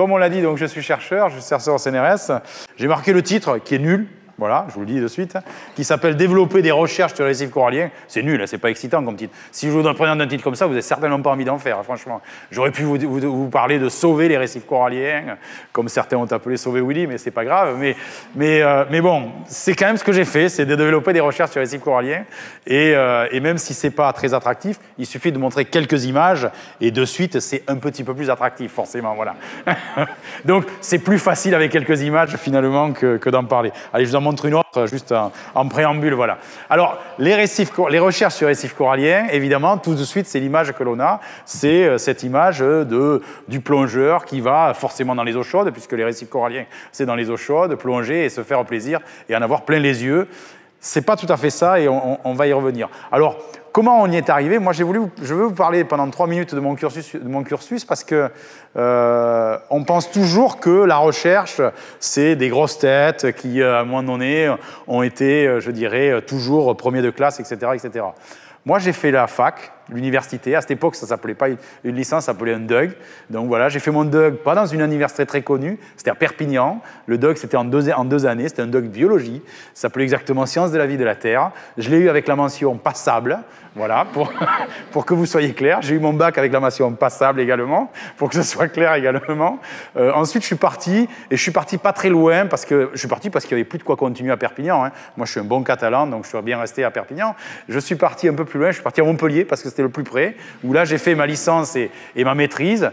Comme on l'a dit, donc je suis chercheur, je suis chercheur au CNRS. J'ai marqué le titre qui est nul, voilà, je vous le dis de suite, qui s'appelle Développer des recherches sur les récifs coralliens. C'est nul, hein, c'est pas excitant comme titre. Si je vous donne un titre comme ça, vous n'avez certainement pas envie d'en faire, hein, franchement. J'aurais pu vous, parler de sauver les récifs coralliens, comme certains ont appelé sauver Willy, mais c'est pas grave. Mais, euh, bon, c'est quand même ce que j'ai fait, c'est de développer des recherches sur les récifs coralliens. Euh, et, même si c'est pas très attractif, il suffit de montrer quelques images et de suite, c'est un petit peu plus attractif, forcément, voilà. Donc, c'est plus facile avec quelques images, finalement, que, d'en parler. Allez, je une autre juste en, préambule. Voilà. Alors, les, récifs, les recherches sur récifs coralliens, évidemment, tout de suite, c'est l'image que l'on a. C'est euh, cette image de, du plongeur qui va forcément dans les eaux chaudes, puisque les récifs coralliens, c'est dans les eaux chaudes, plonger et se faire plaisir et en avoir plein les yeux. C'est pas tout à fait ça et on va y revenir. Alors, comment on y est arrivé Moi, j'ai voulu, je veux vous parler pendant trois minutes de mon cursus, mon cursus parce que euh, on pense toujours que la recherche, c'est des grosses têtes qui, euh, à un moment donné, ont été, euh, je dirais, toujours premiers de classe, etc., etc. Moi, j'ai fait la fac, l'université. À cette époque, ça s'appelait pas une licence, ça s'appelait un DUG. Donc voilà, j'ai fait mon DUG, pas dans une université très connue, c'était à Perpignan. Le DUG, c'était en deux, en deux années, c'était un DUG biologie. Ça s'appelait exactement Sciences de la vie de la Terre. Je l'ai eu avec la mention passable, voilà, pour, pour que vous soyez clair. J'ai eu mon bac avec la mention passable également, pour que ce soit clair également. Euh, ensuite, je suis parti, et je suis parti pas très loin, parce que je suis parti parce qu'il n'y avait plus de quoi continuer à Perpignan. Hein. Moi, je suis un bon catalan, donc je suis bien resté à Perpignan. Je suis parti un peu plus loin, je suis parti à Montpellier, parce que c'était le plus près, où là j'ai fait ma licence et ma maîtrise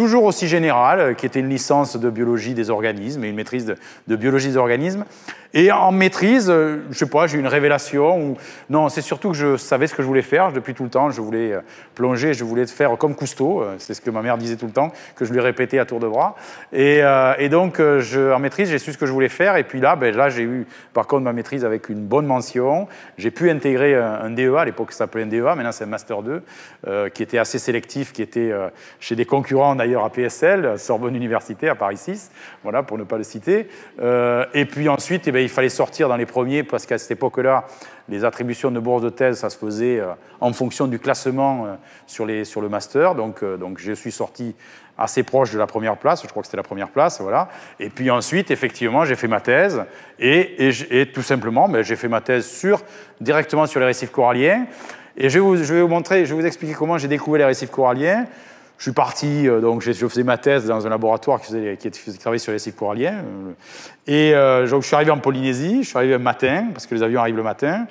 toujours aussi général, euh, qui était une licence de biologie des organismes et une maîtrise de, biologie des organismes. Et en maîtrise, euh, je sais pas, j'ai eu une révélation. Ou... Non, c'est surtout que je savais ce que je voulais faire. Depuis tout le temps, je voulais euh, plonger, je voulais faire comme Cousteau. C'est ce que ma mère disait tout le temps, que je lui répétais à tour de bras. Et, donc, je, en maîtrise, j'ai su ce que je voulais faire. Et puis là, ben, là j'ai eu, par contre, ma maîtrise avec une bonne mention. J'ai pu intégrer un, DEA, à l'époque ça s'appelait un DEA, maintenant c'est un Master 2, qui était assez sélectif, qui était chez des concurrents d'ailleurs à PSL, Sorbonne Université à Paris 6, voilà, pour ne pas le citer. Euh, et puis ensuite, eh ben, il fallait sortir dans les premiers, parce qu'à cette époque-là, les attributions de bourse de thèse, ça se faisait euh, en fonction du classement euh, sur, le master. Donc, donc je suis sorti assez proche de la première place, je crois que c'était la première place, voilà. Et puis ensuite, effectivement, j'ai fait ma thèse, et, tout simplement, ben, j'ai fait ma thèse sur, directement sur les récifs coralliens. Et je vais, vous, je vais vous montrer, je vais vous expliquer comment j'ai découvert les récifs coralliens. Je suis parti, euh, donc je faisais ma thèse dans un laboratoire qui, faisait, qui, travaillait sur les cycles coralliens. Euh, et euh, je suis arrivé en Polynésie, je suis arrivé le matin, parce que les avions arrivent le matin.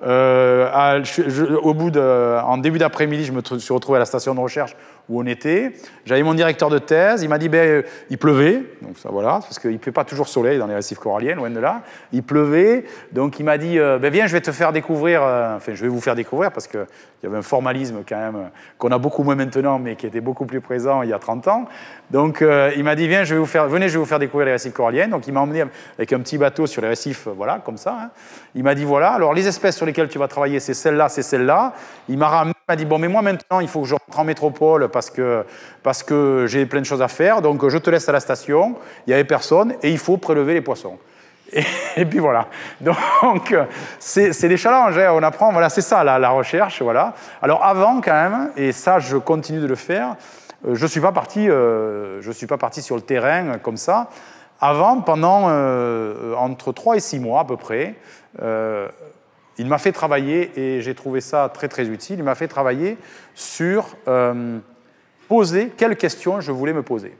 au bout de, en début d'après-midi, je me suis retrouvé à la station de recherche où on était. J'avais mon directeur de thèse, il m'a dit, ben, euh, il pleuvait, donc ça voilà, parce qu'il ne fait pas toujours soleil dans les récifs coralliens, loin de là. Il pleuvait, donc il m'a dit, euh, ben, viens, je vais te faire découvrir, euh, enfin je vais vous faire découvrir, parce qu'il y avait un formalisme quand même, qu'on a beaucoup moins maintenant, mais qui était beaucoup plus présent il y a 30 ans. Donc il m'a dit, viens, je vais vous faire, venez, je vais vous faire découvrir les récifs coralliens. Donc il m'a emmené avec un petit bateau sur les récifs, voilà, comme ça. Hein. Il m'a dit, voilà, alors les espèces sur lesquelles tu vas travailler, c'est celle-là, c'est celle-là. Il m'a ramené m'a dit, bon, mais moi maintenant, il faut que je rentre en métropole parce que, parce que j'ai plein de choses à faire, donc je te laisse à la station, il n'y avait personne, et il faut prélever les poissons. Et, puis voilà. Donc, c'est des challenges, hein. on apprend, voilà, c'est ça la, recherche, voilà. Alors avant, quand même, et ça, je continue de le faire, euh, je ne suis, pas parti, euh, je suis pas parti sur le terrain euh, comme ça. Avant, pendant entre 3 et 6 mois à peu près, il m'a fait travailler, et j'ai trouvé ça très très utile, il m'a fait travailler sur euh, poser quelles questions je voulais me poser.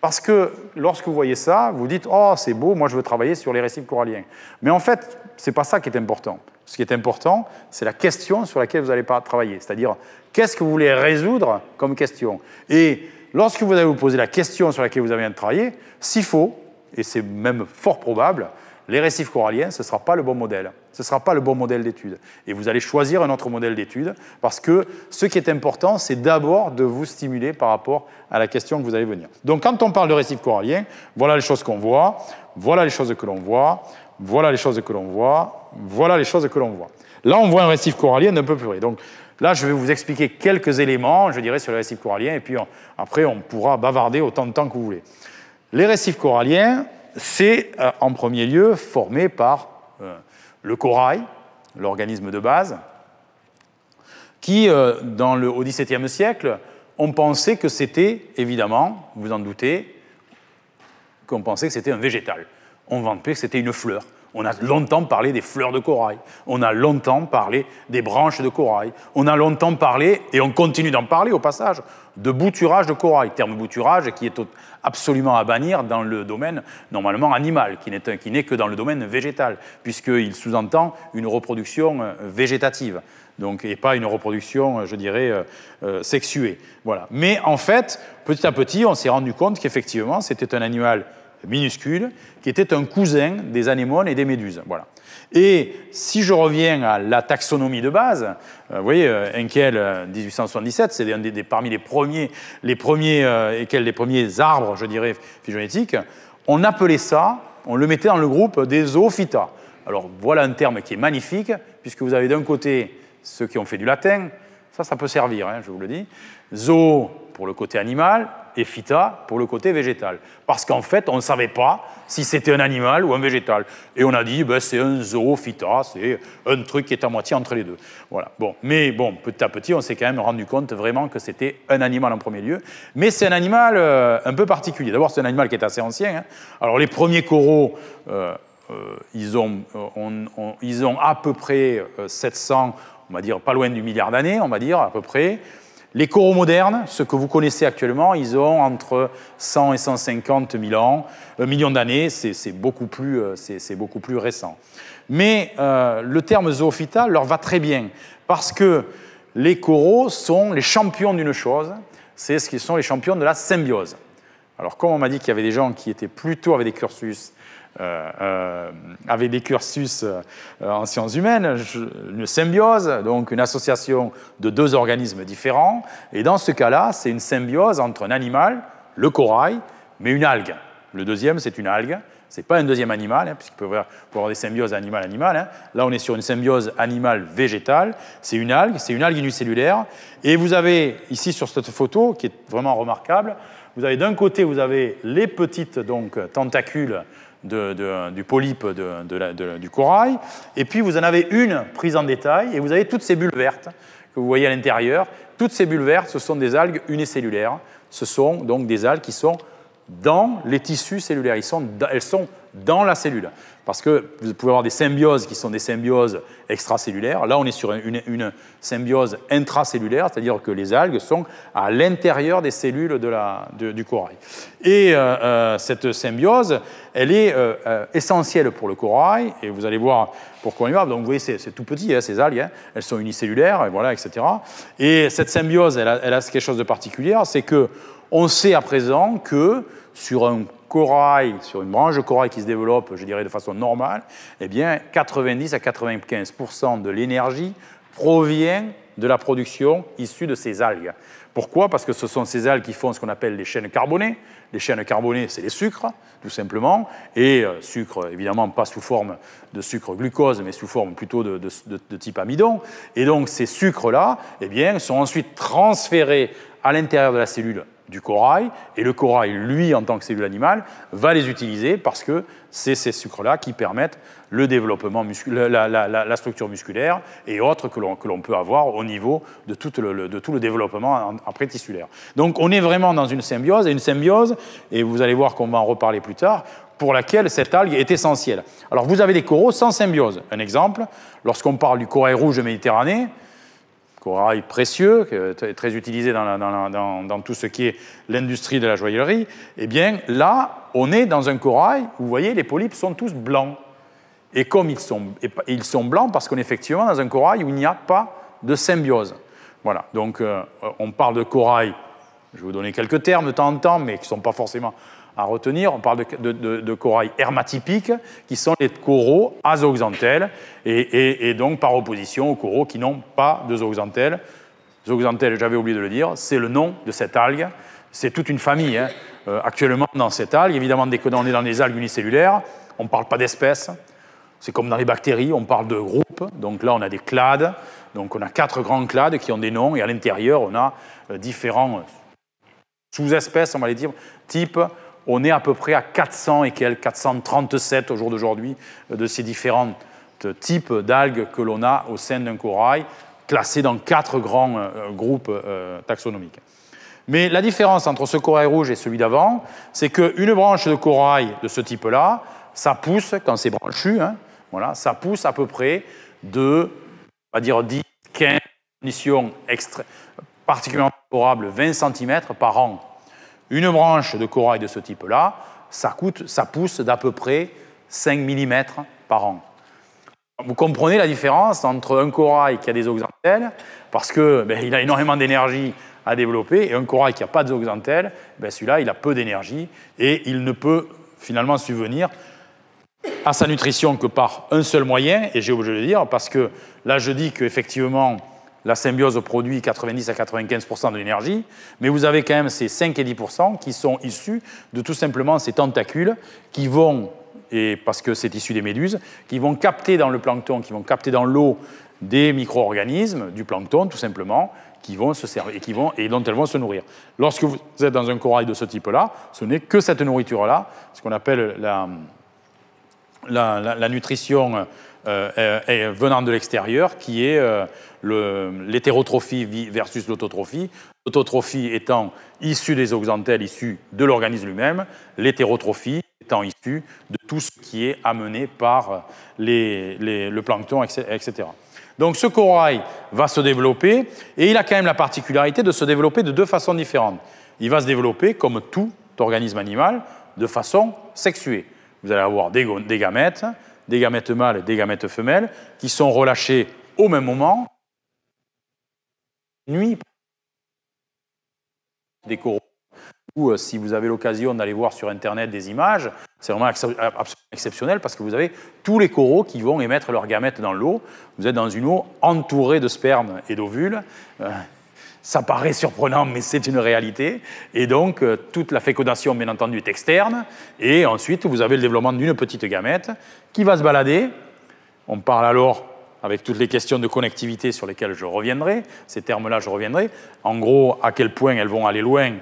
Parce que lorsque vous voyez ça, vous dites Oh, c'est beau, moi je veux travailler sur les récifs coralliens. Mais en fait, ce n'est pas ça qui est important. Ce qui est important, c'est la question sur laquelle vous allez pas travailler. C'est-à-dire, qu'est-ce que vous voulez résoudre comme question Et lorsque vous allez vous poser la question sur laquelle vous avez de travailler, s'il faut, et c'est même fort probable, les récifs coralliens, ce ne sera pas le bon modèle. Ce ne sera pas le bon modèle d'étude. Et vous allez choisir un autre modèle d'étude parce que ce qui est important, c'est d'abord de vous stimuler par rapport à la question que vous allez venir. Donc quand on parle de récifs coralliens, voilà les choses qu'on voit, voilà les choses que l'on voit, voilà les choses que l'on voit, voilà les choses que l'on voit. Là, on voit un récif corallien d'un peu plus Donc là, je vais vous expliquer quelques éléments, je dirais, sur les récifs coralliens et puis après, on pourra bavarder autant de temps que vous voulez. Les récifs coralliens, c'est euh, en premier lieu formé par euh, le corail, l'organisme de base, qui, euh, dans le, au XVIIe siècle, on pensait que c'était, évidemment, vous en doutez, qu'on pensait que c'était un végétal. On vantait que c'était une fleur. On a longtemps parlé des fleurs de corail, on a longtemps parlé des branches de corail, on a longtemps parlé, et on continue d'en parler au passage, de bouturage de corail, terme bouturage qui est absolument à bannir dans le domaine normalement animal, qui n'est que dans le domaine végétal, puisqu'il sous-entend une reproduction euh, végétative. Donc, et pas une reproduction, euh, je dirais, euh, sexuée. Voilà. Mais en fait, petit à petit, on s'est rendu compte qu'effectivement, c'était un animal minuscule, qui était un cousin des anémones et des méduses. Voilà. Et si je reviens à la taxonomie de base, euh, vous voyez, euh, Enkel, 1877, euh, c'est parmi les premiers, les premiers, les premiers arbres, je dirais, phygénétiques, on appelait ça, on le mettait dans le groupe des zoophytas. Alors voilà un terme qui est magnifique, puisque vous avez d'un côté ceux qui ont fait du latin, ça, ça peut servir, hein, je vous le dis. Zoo, pour le côté animal et phyta pour le côté végétal. Parce qu'en fait, on ne savait pas si c'était un animal ou un végétal. Et on a dit, ben, c'est un zoophyta, c'est un truc qui est à moitié entre les deux. Voilà. Bon. Mais bon, petit à petit, on s'est quand même rendu compte vraiment que c'était un animal en premier lieu. Mais c'est un animal euh, un peu particulier. D'abord, c'est un animal qui est assez ancien. Hein. Alors, les premiers coraux... Euh, euh, ils, ont, ils ont à peu près 700, on va dire pas loin du milliard d'années, on va dire à peu près. Les coraux modernes, ceux que vous connaissez actuellement, ils ont entre 100 et 150 000 ans, euh, millions d'années, c'est beaucoup, plus, euh, beaucoup plus récent. Mais euh, le terme zoophyta leur va très bien, parce que les coraux sont les champions d'une chose, c'est ce qu'ils sont les champions de la symbiose. Alors comme on m'a dit qu'il y avait des gens qui étaient plutôt avec des cursus euh, euh, avec des cursus euh, en sciences humaines, une symbiose, donc une association de deux organismes différents. Et dans ce cas-là, c'est une symbiose entre un animal, le corail, mais une algue. Le deuxième, c'est une algue. Ce n'est pas un deuxième animal, hein, puisqu'il peut y avoir, des symbioses animal-animal. Hein. Là, on est sur une symbiose animale-végétale. C'est une algue, c'est une algue unicellulaire. Et vous avez, ici, sur cette photo, qui est vraiment remarquable, vous avez d'un côté, vous avez les petites donc, tentacules du polype du corail, et puis vous en avez une prise en détail, et vous avez toutes ces bulles vertes que vous voyez à l'intérieur. Toutes ces bulles vertes, ce sont des algues unicellulaires, ce sont donc des algues qui sont dans les tissus cellulaires. Ils sont, elles sont dans la cellule. Parce que vous pouvez avoir des symbioses qui sont des symbioses extracellulaires. Là, on est sur une, symbiose intracellulaire, c'est-à-dire que les algues sont à l'intérieur des cellules de la, du corail. Et euh, euh, cette symbiose, elle est euh, essentielle pour le corail, et vous allez voir pourquoi on y va. Donc, vous voyez, c'est tout petit, hein, ces algues, hein. elles sont unicellulaires, voilà, etc. Et cette symbiose, elle a quelque chose de particulier, c'est que on sait à présent que sur un corail, sur une branche de corail qui se développe, je dirais de façon normale, eh bien 90 à 95 de l'énergie provient de la production issue de ces algues. Pourquoi Parce que ce sont ces algues qui font ce qu'on appelle les chaînes carbonées. Les chaînes carbonées, c'est les sucres, tout simplement, et sucres, euh, sucre, évidemment, pas sous forme de sucre glucose, mais sous forme plutôt de, type amidon. Et donc, ces sucres-là, eh bien, sont ensuite transférés à l'intérieur de la cellule du corail, et le corail, lui, en tant que cellule animale, va les utiliser parce que c'est ces sucres-là qui permettent le développement, la, la, structure musculaire et autres que l'on peut avoir au niveau de tout le, développement en, tissulaire Donc on est vraiment dans une symbiose, et une symbiose, et vous allez voir qu'on va en reparler plus tard, pour laquelle cette algue est essentielle. Alors vous avez des coraux sans symbiose. Un exemple, lorsqu'on parle du corail rouge méditerranéen, corail précieux, très utilisé dans, dans, tout ce qui est l'industrie de la joaillerie, eh bien là, on est dans un corail où, vous voyez, les polypes sont tous blancs. Et comme ils sont, ils sont blancs, parce qu'on est effectivement dans un corail où il n'y a pas de symbiose. Voilà, donc euh, on parle de corail, je vais vous donner quelques termes de temps en temps, mais qui ne sont pas forcément à retenir. On parle de, corail hermatypique, qui sont les coraux à et, donc par opposition aux coraux qui n'ont pas de zooxantelles. Zooxanthelles, j'avais oublié de le dire, c'est le nom de cette algue. C'est toute une famille hein, euh, actuellement dans cette algue. Évidemment, dès qu'on est dans des algues unicellulaires, on ne parle pas d'espèces. C'est comme dans les bactéries, on parle de groupes. Donc là, on a des clades. Donc on a quatre grands clades qui ont des noms. Et à l'intérieur, on a euh, différents euh, sous-espèces, on va les dire, types on est à peu près à 400 et quelques, 437 au jour d'aujourd'hui, euh, de ces différents euh, types d'algues que l'on a au sein d'un corail, classés dans quatre grands euh, groupes taxonomiques. Mais la différence entre ce corail rouge et celui d'avant, c'est qu'une branche de corail de ce type-là, ça pousse, quand c'est branchu, hein, voilà, ça pousse à peu près de, on dire 10, 15 conditions particulièrement favorables, 20 cm par an une branche de corail de ce type-là, ça, coûte, ça pousse d'à peu près 5 mm par an. Vous comprenez la différence entre un corail qui a des oxantelles, parce qu'il ben, il a énormément d'énergie à développer, et un corail qui n'a pas de ben, celui-là, il a peu d'énergie, et il ne peut finalement subvenir à sa nutrition que par un seul moyen, et j'ai obligé de le dire, parce que là, je dis qu'effectivement, la symbiose produit 90 à 95 de l'énergie, mais vous avez quand même ces 5 et 10 qui sont issus de tout simplement ces tentacules qui vont, et parce que c'est issu des méduses, qui vont capter dans le plancton, qui vont capter dans l'eau des micro-organismes, du plancton tout simplement, qui vont se servir et, qui vont, et dont elles vont se nourrir. Lorsque vous êtes dans un corail de ce type-là, ce n'est que cette nourriture-là, ce qu'on appelle la, la, nutrition euh, euh, euh, venant de l'extérieur, qui est l'hétérotrophie versus l'autotrophie. L'autotrophie étant issue des auxantelles, issue de l'organisme lui-même, l'hétérotrophie étant issue de tout ce qui est amené par les, le plancton, etc. Donc ce corail va se développer, et il a quand même la particularité de se développer de deux façons différentes. Il va se développer, comme tout organisme animal, de façon sexuée. Vous allez avoir des, des gamètes, des gamètes mâles et des gamètes femelles, qui sont relâchés au même moment nuit, des coraux, ou euh, si vous avez l'occasion d'aller voir sur Internet des images, c'est vraiment euh, absolument exceptionnel parce que vous avez tous les coraux qui vont émettre leurs gamètes dans l'eau. Vous êtes dans une eau entourée de sperme et d'ovules. Euh, ça paraît surprenant, mais c'est une réalité. Et donc, toute la fécondation, bien entendu, est externe. Et ensuite, vous avez le développement d'une petite gamète qui va se balader. On parle alors avec toutes les questions de connectivité sur lesquelles je reviendrai, ces termes-là, je reviendrai, en gros, à quel point elles vont aller loin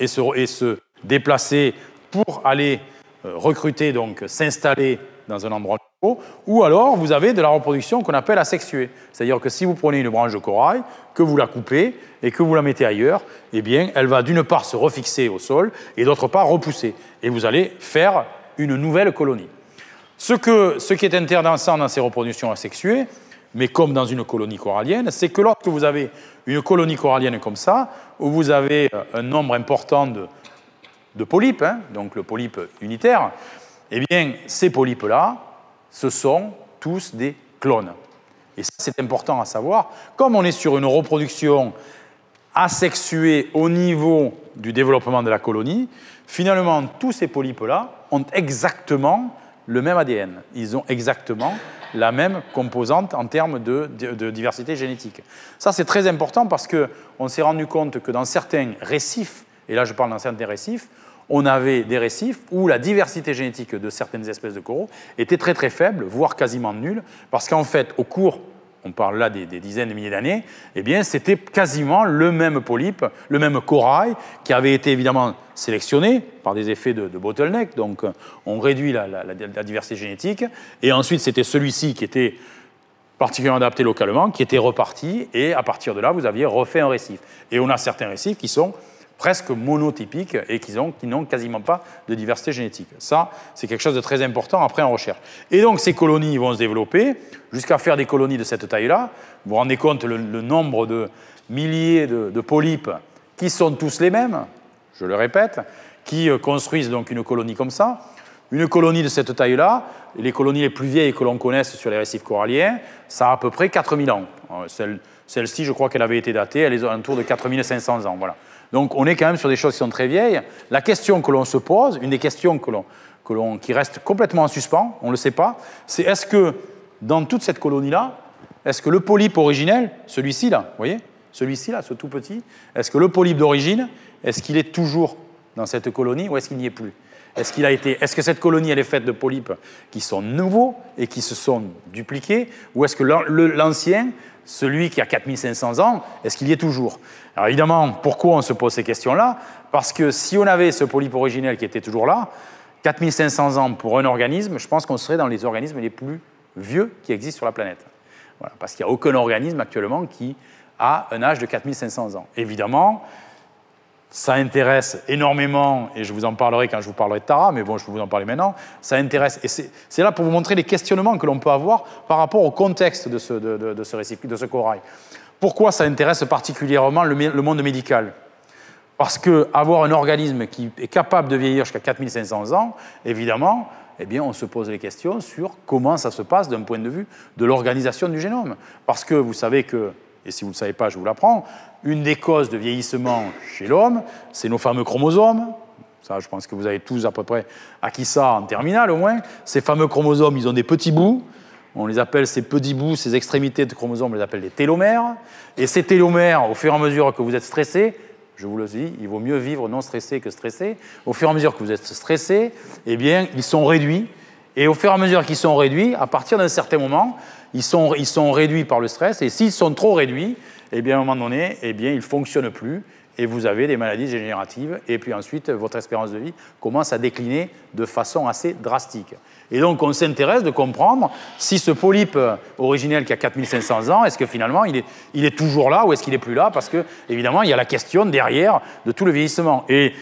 et, se, déplacer pour aller euh, recruter, donc s'installer dans un endroit nouveau, ou alors vous avez de la reproduction qu'on appelle asexuée. C'est-à-dire que si vous prenez une branche de corail, que vous la coupez et que vous la mettez ailleurs, eh bien, elle va d'une part se refixer au sol et d'autre part repousser. Et vous allez faire une nouvelle colonie. Ce, qui est intéressant dans ces reproductions asexuées, mais comme dans une colonie corallienne, c'est que lorsque vous avez une colonie corallienne comme ça, où vous avez euh, un nombre important de, polypes, hein, donc le polype unitaire, eh bien, ces polypes-là, ce sont tous des clones. Et ça, c'est important à savoir. Comme on est sur une reproduction asexuée au niveau du développement de la colonie, finalement, tous ces polypes-là ont exactement le même ADN. Ils ont exactement la même composante en termes de, diversité génétique. Ça, c'est très important parce qu'on s'est rendu compte que dans certains récifs, et là je parle nombre de récifs, on avait des récifs où la diversité génétique de certaines espèces de coraux était très très faible, voire quasiment nulle, parce qu'en fait, au cours on parle là des, dizaines de milliers d'années, eh bien c'était quasiment le même polype, le même corail, qui avait été évidemment sélectionné par des effets de, bottleneck, donc euh, on réduit la diversité génétique, et ensuite c'était celui-ci qui était particulièrement adapté localement, qui était reparti, et à partir de là, vous aviez refait un récif. Et on a certains récifs qui sont presque monotypiques et qui n'ont quasiment pas de diversité génétique. Ça, c'est quelque chose de très important après en recherche. Et donc ces colonies vont se développer jusqu'à faire des colonies de cette taille-là. Vous vous rendez compte le, nombre de milliers de, de, polypes qui sont tous les mêmes, je le répète, qui euh, construisent donc une colonie comme ça. Une colonie de cette taille-là, les colonies les plus vieilles que l'on connaisse sur les récifs coralliens, ça a à peu près 4000 ans. Euh, celle-ci, je crois qu'elle avait été datée, elle est autour de 4500 ans. Voilà. Donc on est quand même sur des choses qui sont très vieilles. La question que l'on se pose, une des questions que l'on, l'on, qui reste complètement en suspens, on ne le sait pas, c'est est-ce que dans toute cette colonie-là, est-ce que le polype originel, celui-ci là, vous voyez, celui-ci là, ce tout petit, est-ce que le polype d'origine, est-ce qu'il est toujours dans cette colonie ou est-ce qu'il n'y est plus est-ce qu'il a été Est-ce que cette colonie elle est faite de polypes qui sont nouveaux et qui se sont dupliqués, ou est-ce que l'ancien celui qui a 4500 ans, est-ce qu'il y est toujours Alors évidemment, pourquoi on se pose ces questions-là Parce que si on avait ce polype originel qui était toujours là, 4500 ans pour un organisme, je pense qu'on serait dans les organismes les plus vieux qui existent sur la planète. parce qu'il n'y a aucun organisme actuellement qui a un âge de 4500 ans. Évidemment, ça intéresse énormément, et je vous en parlerai quand je vous parlerai de Tara, mais bon, je vais vous en parler maintenant, ça intéresse, et c'est là pour vous montrer les questionnements que l'on peut avoir par rapport au contexte de ce, de, de, ce, récif, de ce corail. Pourquoi ça intéresse particulièrement le, monde médical Parce qu'avoir un organisme qui est capable de vieillir jusqu'à 4500 ans, évidemment, eh bien, on se pose les questions sur comment ça se passe d'un point de vue de l'organisation du génome. Parce que vous savez que, et si vous ne le savez pas, je vous l'apprends, une des causes de vieillissement chez l'homme, c'est nos fameux chromosomes. Ça, je pense que vous avez tous à peu près acquis ça en terminale au moins. Ces fameux chromosomes, ils ont des petits bouts. On les appelle ces petits bouts, ces extrémités de chromosomes, on les appelle des télomères. Et ces télomères, au fur et à mesure que vous êtes stressé, je vous le dis, il vaut mieux vivre non stressé que stressé. Au fur et à mesure que vous êtes stressé, eh bien, ils sont réduits. Et au fur et à mesure qu'ils sont réduits, à partir d'un certain moment, ils sont, ils sont réduits par le stress. Et s'ils sont trop réduits, et eh bien, à un moment donné, eh bien, il ne fonctionne plus et vous avez des maladies génératives Et puis ensuite, euh, votre espérance de vie commence à décliner de façon assez drastique. Et donc, on s'intéresse de comprendre si ce polype euh, originel qui a 4500 ans, est-ce que finalement il est, toujours là ou est-ce qu'il n'est plus là Parce que, évidemment, il y a la question derrière de tout le vieillissement. Et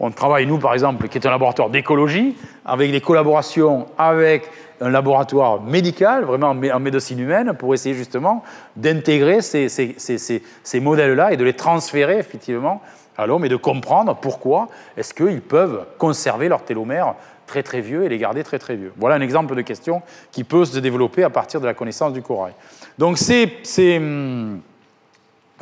on travaille, nous, par exemple, qui est un laboratoire d'écologie, avec des collaborations avec un laboratoire médical, vraiment en médecine humaine, pour essayer justement d'intégrer ces, modèles-là et de les transférer effectivement à l'homme et de comprendre pourquoi est-ce qu'ils peuvent conserver leurs télomères très très vieux et les garder très très vieux. Voilà un exemple de question qui peut se développer à partir de la connaissance du corail. Donc c'est hum,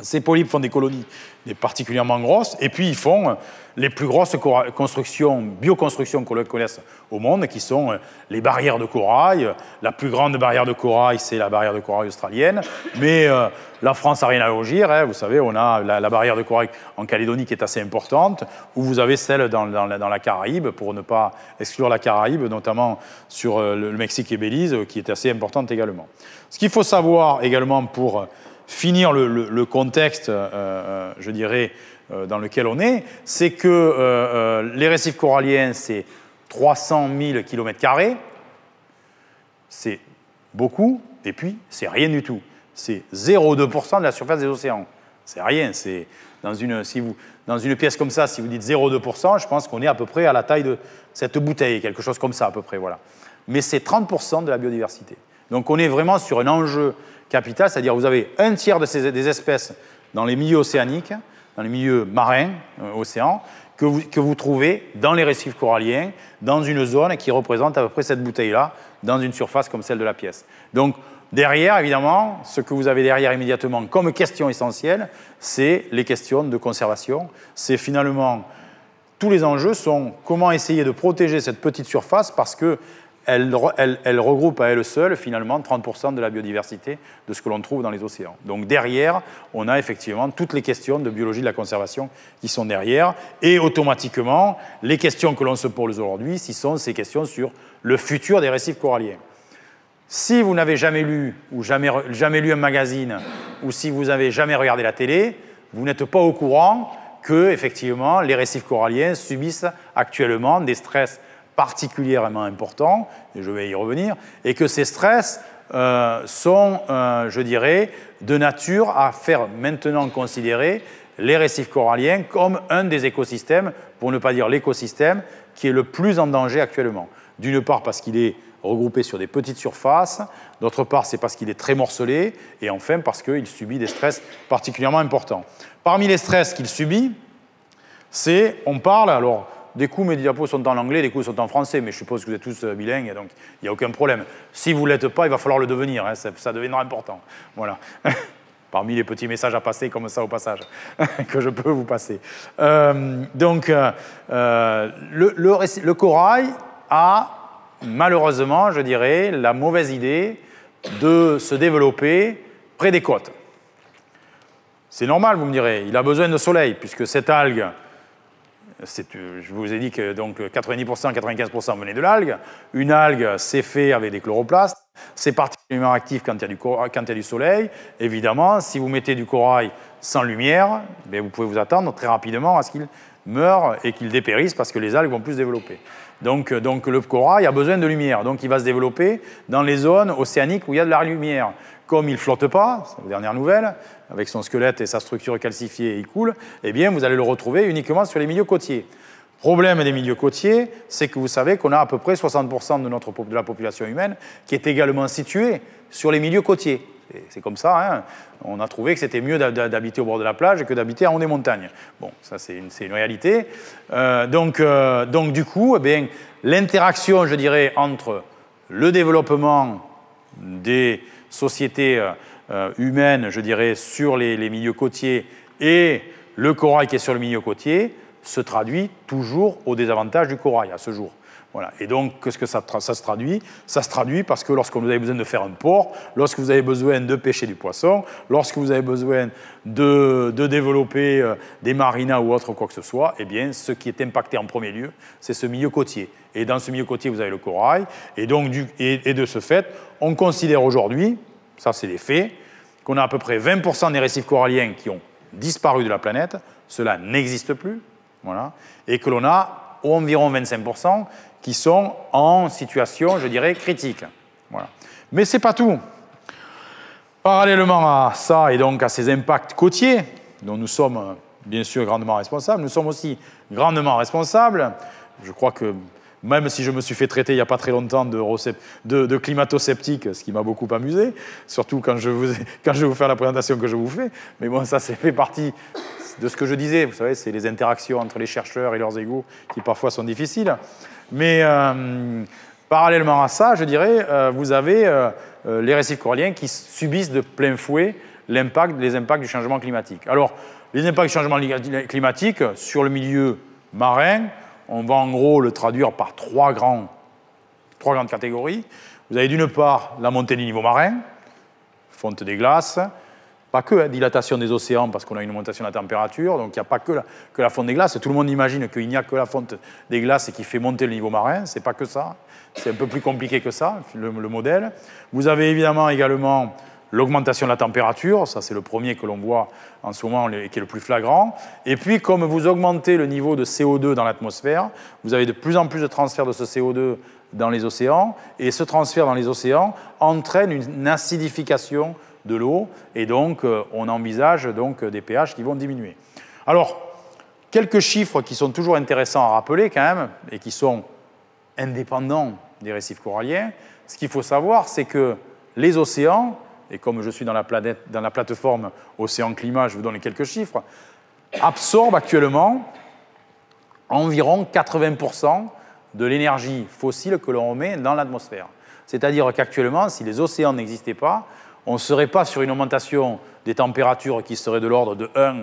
ces polypes font des colonies des particulièrement grosses, et puis ils font euh, les plus grosses constructions, bioconstructions qu'on connaisse au monde, qui sont euh, les barrières de corail. La plus grande barrière de corail, c'est la barrière de corail australienne, mais euh, la France n'a rien à rougir. Hein. Vous savez, on a la, barrière de corail en Calédonie qui est assez importante, ou vous avez celle dans, la Caraïbe, pour ne pas exclure la Caraïbe, notamment sur le Mexique et Belize, qui est assez importante également. Ce qu'il faut savoir également pour finir le, contexte, euh, euh, je dirais, euh, dans lequel on est, c'est que les récifs coralliens, c'est 300 000 km, c'est beaucoup, et puis c'est rien du tout. C'est 0,2% de la surface des océans. C'est rien. C'est dans une, dans une pièce comme ça, si vous dites 0,2%, je pense qu'on est à peu près à la taille de cette bouteille, quelque chose comme ça à peu près. Voilà. Mais c'est 30% de la biodiversité. Donc on est vraiment sur un enjeu capital, c'est-à-dire vous avez un tiers de des espèces dans les milieux océaniques, dans les milieux marins, euh, océans, que vous, que vous, trouvez dans les récifs coralliens, dans une zone qui représente à peu près cette bouteille-là, dans une surface comme celle de la pièce. Donc, derrière, évidemment, ce que vous avez derrière immédiatement comme question essentielle, c'est les questions de conservation. C'est finalement, tous les enjeux sont comment essayer de protéger cette petite surface parce que elle, regroupe à elle seule finalement 30% de la biodiversité de ce que l'on trouve dans les océans. Donc derrière, on a effectivement toutes les questions de biologie de la conservation qui sont derrière, et automatiquement, les questions que l'on se pose aujourd'hui, ce sont ces questions sur le futur des récifs coralliens. Si vous n'avez jamais lu ou jamais, jamais lu un magazine, ou si vous n'avez jamais regardé la télé, vous n'êtes pas au courant que effectivement les récifs coralliens subissent actuellement des stress particulièrement important, et je vais y revenir, et que ces stress euh, sont, euh, je dirais, de nature à faire maintenant considérer les récifs coralliens comme un des écosystèmes, pour ne pas dire l'écosystème, qui est le plus en danger actuellement. D'une part parce qu'il est regroupé sur des petites surfaces, d'autre part c'est parce qu'il est très morcelé, et enfin parce qu'il subit des stress particulièrement importants. Parmi les stress qu'il subit, c'est, on parle, alors des coups, mes diapos sont en anglais, des coups sont en français, mais je suppose que vous êtes tous euh, bilingues, donc il n'y a aucun problème. Si vous ne l'êtes pas, il va falloir le devenir, hein, ça, deviendra important. Voilà. parmi les petits messages à passer comme ça au passage, que je peux vous passer. Euh, donc, euh, le, le, corail a, malheureusement, je dirais, la mauvaise idée de se développer près des côtes. C'est normal, vous me direz, il a besoin de soleil, puisque cette algue euh, je vous ai dit que donc 90%, euh, 95% venaient de l'algue. Une algue, c'est fait avec des chloroplastes. C'est particulièrement actif quand il, y a du soleil. Évidemment, si vous mettez du corail sans lumière, ben, vous pouvez vous attendre très rapidement à ce qu'il meure et qu'il dépérisse parce que les algues vont plus se développer. Euh, donc le corail a besoin de lumière, donc il va se développer dans les zones océaniques où il y a de la lumière comme il flotte pas, c'est la dernière nouvelle, avec son squelette et sa structure calcifiée, il coule, eh bien, vous allez le retrouver uniquement sur les milieux côtiers. Problème des milieux côtiers, c'est que vous savez qu'on a à peu près 60% de, notre, de la population humaine qui est également située sur les milieux côtiers. C'est comme ça, hein. on a trouvé que c'était mieux d'habiter au bord de la plage que d'habiter en haut des montagnes. Bon, ça c'est une, une, réalité. Euh, donc, euh, donc du coup, eh l'interaction, je dirais, entre le développement des société euh, euh, humaine, je dirais, sur les milieux côtiers et le corail qui est sur le milieu côtier se traduit toujours au désavantage du corail à ce jour. Et donc, qu'est-ce que ça, se traduit Ça se traduit parce que lorsque vous avez besoin de faire un port, lorsque vous avez besoin de pêcher du poisson, lorsque vous avez besoin de, développer euh, des marinas ou autre quoi que ce soit, eh bien, ce qui est impacté en premier lieu, c'est ce milieu côtier. Et dans ce milieu côtier, vous avez le corail. Et, de ce fait, on considère aujourd'hui, ça c'est des faits, qu'on a à peu près 20% des récifs coralliens qui ont disparu de la planète, cela n'existe plus, voilà, et que l'on a environ 25% qui sont en situation, je dirais, critique. Voilà. Mais ce n'est pas tout. Parallèlement à ça et donc à ces impacts côtiers, dont nous sommes bien sûr grandement responsables, nous sommes aussi grandement responsables. Je crois que même si je me suis fait traiter il n'y a pas très longtemps de, de, climato-sceptique, ce qui m'a beaucoup amusé, surtout quand je, vous, quand je vais vous faire la présentation que je vous fais, mais bon, ça, c'est fait partie de ce que je disais, vous savez, c'est les interactions entre les chercheurs et leurs égouts qui parfois sont difficiles. Mais euh, parallèlement à ça, je dirais, euh, vous avez euh, les récifs coralliens qui subissent de plein fouet les impacts du changement climatique. Alors, les impacts du changement climatique sur le milieu marin, on va en gros le traduire par trois grandes catégories. Vous avez d'une part la montée du niveau marin, fonte des glaces, pas que, la hein, dilatation des océans parce qu'on a une augmentation de la température, donc il n'y a pas que la, que la, fonte des glaces. Tout le monde imagine qu'il n'y a que la fonte des glaces et qui fait monter le niveau marin, ce n'est pas que ça. C'est un peu plus compliqué que ça, le, modèle. Vous avez évidemment également l'augmentation de la température, ça c'est le premier que l'on voit en ce moment et qui est le plus flagrant. Et puis comme vous augmentez le niveau de CO2 dans l'atmosphère, vous avez de plus en plus de transferts de ce CO2 dans les océans, et ce transfert dans les océans entraîne une acidification de l'eau, et donc euh, on envisage donc euh, des pH qui vont diminuer. Alors, quelques chiffres qui sont toujours intéressants à rappeler quand même, et qui sont indépendants des récifs coralliens. Ce qu'il faut savoir, c'est que les océans, et comme je suis dans la, planète, dans la plateforme Océan-Climat, je vous donne quelques chiffres, absorbent actuellement environ 80% de l'énergie fossile que l'on met dans l'atmosphère. C'est-à-dire qu'actuellement, si les océans n'existaient pas, on ne serait pas sur une augmentation des températures qui serait de l'ordre de 1,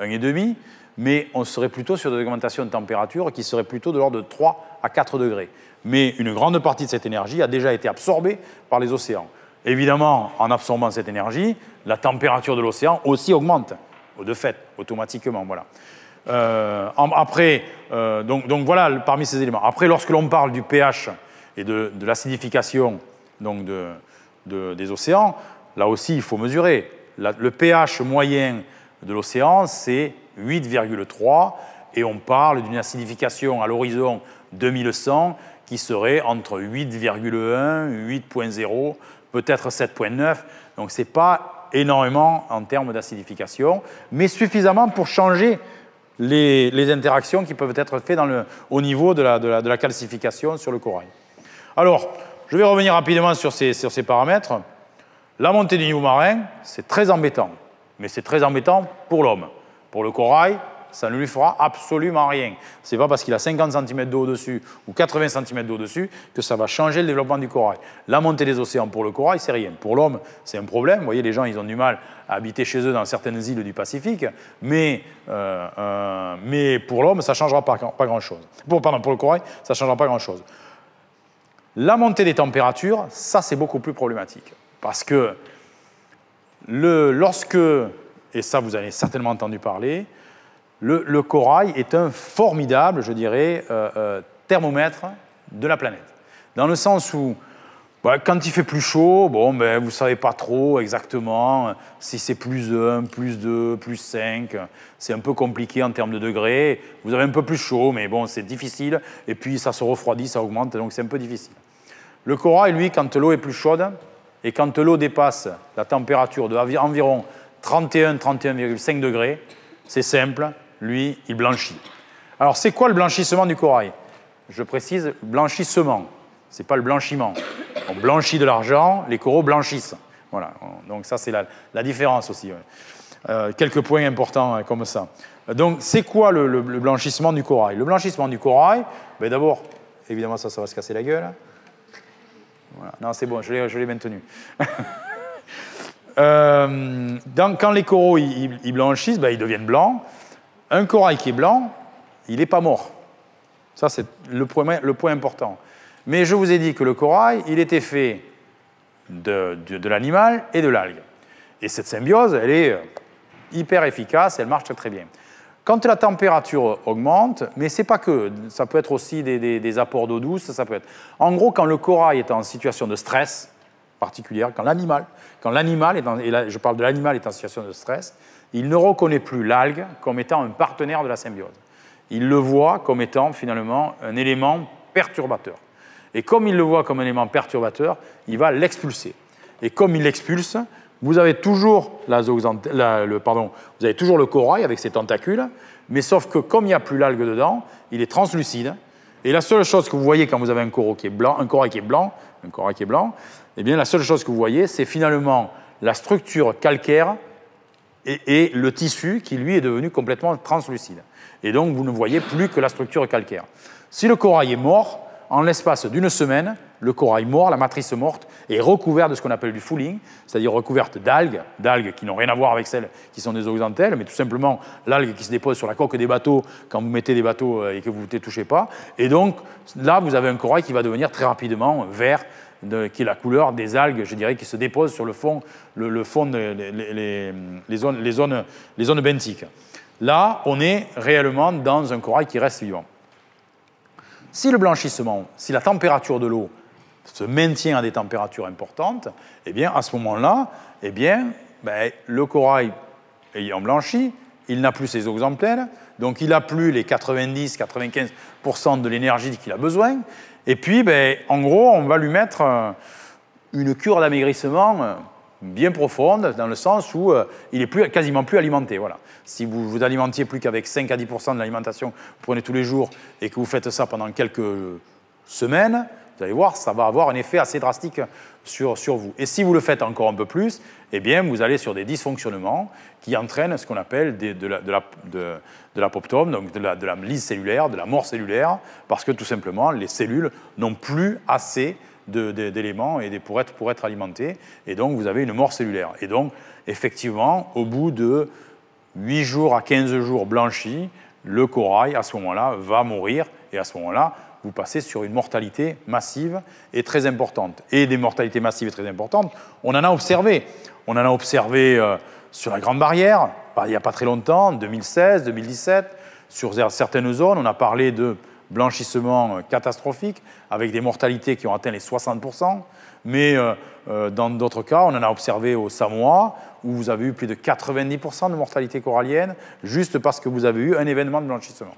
1,5, mais on serait plutôt sur une augmentation de température qui serait plutôt de l'ordre de 3 à 4 degrés. Mais une grande partie de cette énergie a déjà été absorbée par les océans. Évidemment, en absorbant cette énergie, la température de l'océan aussi augmente, de fait, automatiquement. Voilà. Euh, après, euh, donc, voilà parmi ces éléments. Après, lorsque l'on parle du pH et de, l'acidification des océans, là aussi, il faut mesurer. le pH moyen de l'océan, c'est 8,3, et on parle d'une acidification à l'horizon 2100 qui serait entre 8,1, 8,0, peut-être 7,9. Donc ce n'est pas énormément en termes d'acidification, mais suffisamment pour changer les, interactions qui peuvent être faites dans le, au niveau de la, calcification sur le corail. Alors, je vais revenir rapidement sur ces paramètres. La montée du niveau marin, c'est très embêtant, mais c'est très embêtant pour l'homme. Pour le corail, ça ne lui fera absolument rien. C'est pas parce qu'il a 50 cm d'eau dessus ou 80 cm d'eau dessus que ça va changer le développement du corail. La montée des océans pour le corail, c'est rien. Pour l'homme, c'est un problème. Vous voyez, les gens, ils ont du mal à habiter chez eux dans certaines îles du Pacifique, mais, euh, euh, mais pour l'homme, ça ne changera pas, grand-chose. Pour, pardon, pour le corail, ça ne changera pas grand-chose. La montée des températures, ça, c'est beaucoup plus problématique. Parce que lorsque, et ça vous avez certainement entendu parler, le, corail est un formidable, je dirais, euh, euh, thermomètre de la planète. Dans le sens où, bah, quand il fait plus chaud, bon, ben, vous ne savez pas trop exactement si c'est plus 1, plus 2, plus 5. C'est un peu compliqué en termes de degrés. Vous avez un peu plus chaud, mais bon, c'est difficile. Et puis, ça se refroidit, ça augmente, donc c'est un peu difficile. Le corail, lui, quand l'eau est plus chaude, et quand l'eau dépasse la température de environ 31-31,5 degrés, c'est simple, lui, il blanchit. Alors c'est quoi le blanchissement du corail Je précise, blanchissement, ce n'est pas le blanchiment. On blanchit de l'argent, les coraux blanchissent. Voilà, donc ça c'est la, différence aussi. Euh, quelques points importants hein, comme ça. Donc c'est quoi le, le, blanchissement du corail Le blanchissement du corail, ben d'abord, évidemment ça, ça va se casser la gueule. Hein. Non, c'est bon, je l'ai maintenu. euh, quand les coraux ils, blanchissent, ben, ils deviennent blancs. Un corail qui est blanc, il n'est pas mort. Ça, c'est le point, le point important. Mais je vous ai dit que le corail, il était fait de, de, l'animal et de l'algue. Et cette symbiose, elle est euh, hyper efficace, elle marche très bien. Quand la température augmente, mais c'est pas que, ça peut être aussi des, apports d'eau douce, ça peut être. En gros, quand le corail est en situation de stress particulière, quand l'animal, quand l'animal est et là, je parle de l'animal est en situation de stress, il ne reconnaît plus l'algue comme étant un partenaire de la symbiose. Il le voit comme étant finalement un élément perturbateur. Et comme il le voit comme un élément perturbateur, il va l'expulser. Et comme il l'expulse, vous avez toujours le, corail avec ses tentacules, mais sauf que comme il n'y a plus l'algue dedans, il est translucide. Et la seule chose que vous voyez quand vous avez un corail qui est blanc, un corail qui est blanc, un corail qui est blanc, eh bien la seule chose que vous voyez, c'est finalement la structure calcaire et, le tissu qui lui est devenu complètement translucide. Et donc vous ne voyez plus que la structure calcaire. Si le corail est mort, en l'espace d'une semaine, le corail mort, la matrice morte, est recouverte de ce qu'on appelle du fouling, c'est-à-dire recouverte d'algues, d'algues qui n'ont rien à voir avec celles qui sont des auxantelles, mais tout simplement l'algue qui se dépose sur la coque des bateaux quand vous mettez des bateaux euh, et que vous ne les touchez pas. Et donc là, vous avez un corail qui va devenir très rapidement vert, qui est la couleur des algues, je dirais, qui se déposent sur le fond, le, fond les, zones, les, zones, les zones benthiques. Là, on est réellement dans un corail qui reste vivant. Si le blanchissement, si la température de l'eau se maintient à des températures importantes, eh bien, à ce moment-là, eh bien, ben, le corail ayant blanchi, il n'a plus ses exemplaires, donc il n'a plus les 90-95% de l'énergie qu'il a besoin. Et puis, ben, en gros, on va lui mettre euh, une cure d'amaigrissement euh, bien profonde, dans le sens où euh, il est plus, quasiment plus alimenté. Voilà. Si vous vous alimentiez plus qu'avec 5 à 10 de l'alimentation que vous prenez tous les jours et que vous faites ça pendant quelques semaines, vous allez voir, ça va avoir un effet assez drastique sur, sur vous. Et si vous le faites encore un peu plus, eh bien, vous allez sur des dysfonctionnements qui entraînent ce qu'on appelle de l'apoptome, la, de, donc de la, de la cellulaire, de la mort cellulaire, parce que tout simplement, les cellules n'ont plus assez d'éléments et des être pour être alimentés. Et donc, vous avez une mort cellulaire. Et donc, effectivement, au bout de 8 jours à 15 jours blanchis, le corail, à ce moment-là, va mourir. Et à ce moment-là, vous passez sur une mortalité massive et très importante. Et des mortalités massives et très importantes, on en a observé. On en a observé euh, sur la Grande Barrière, il n'y a pas très longtemps, 2016, 2017, sur certaines zones. On a parlé de blanchissement euh, catastrophique, avec des mortalités qui ont atteint les 60%. Mais euh, euh, dans d'autres cas, on en a observé au Samoa, où vous avez eu plus de 90% de mortalité corallienne, juste parce que vous avez eu un événement de blanchissement.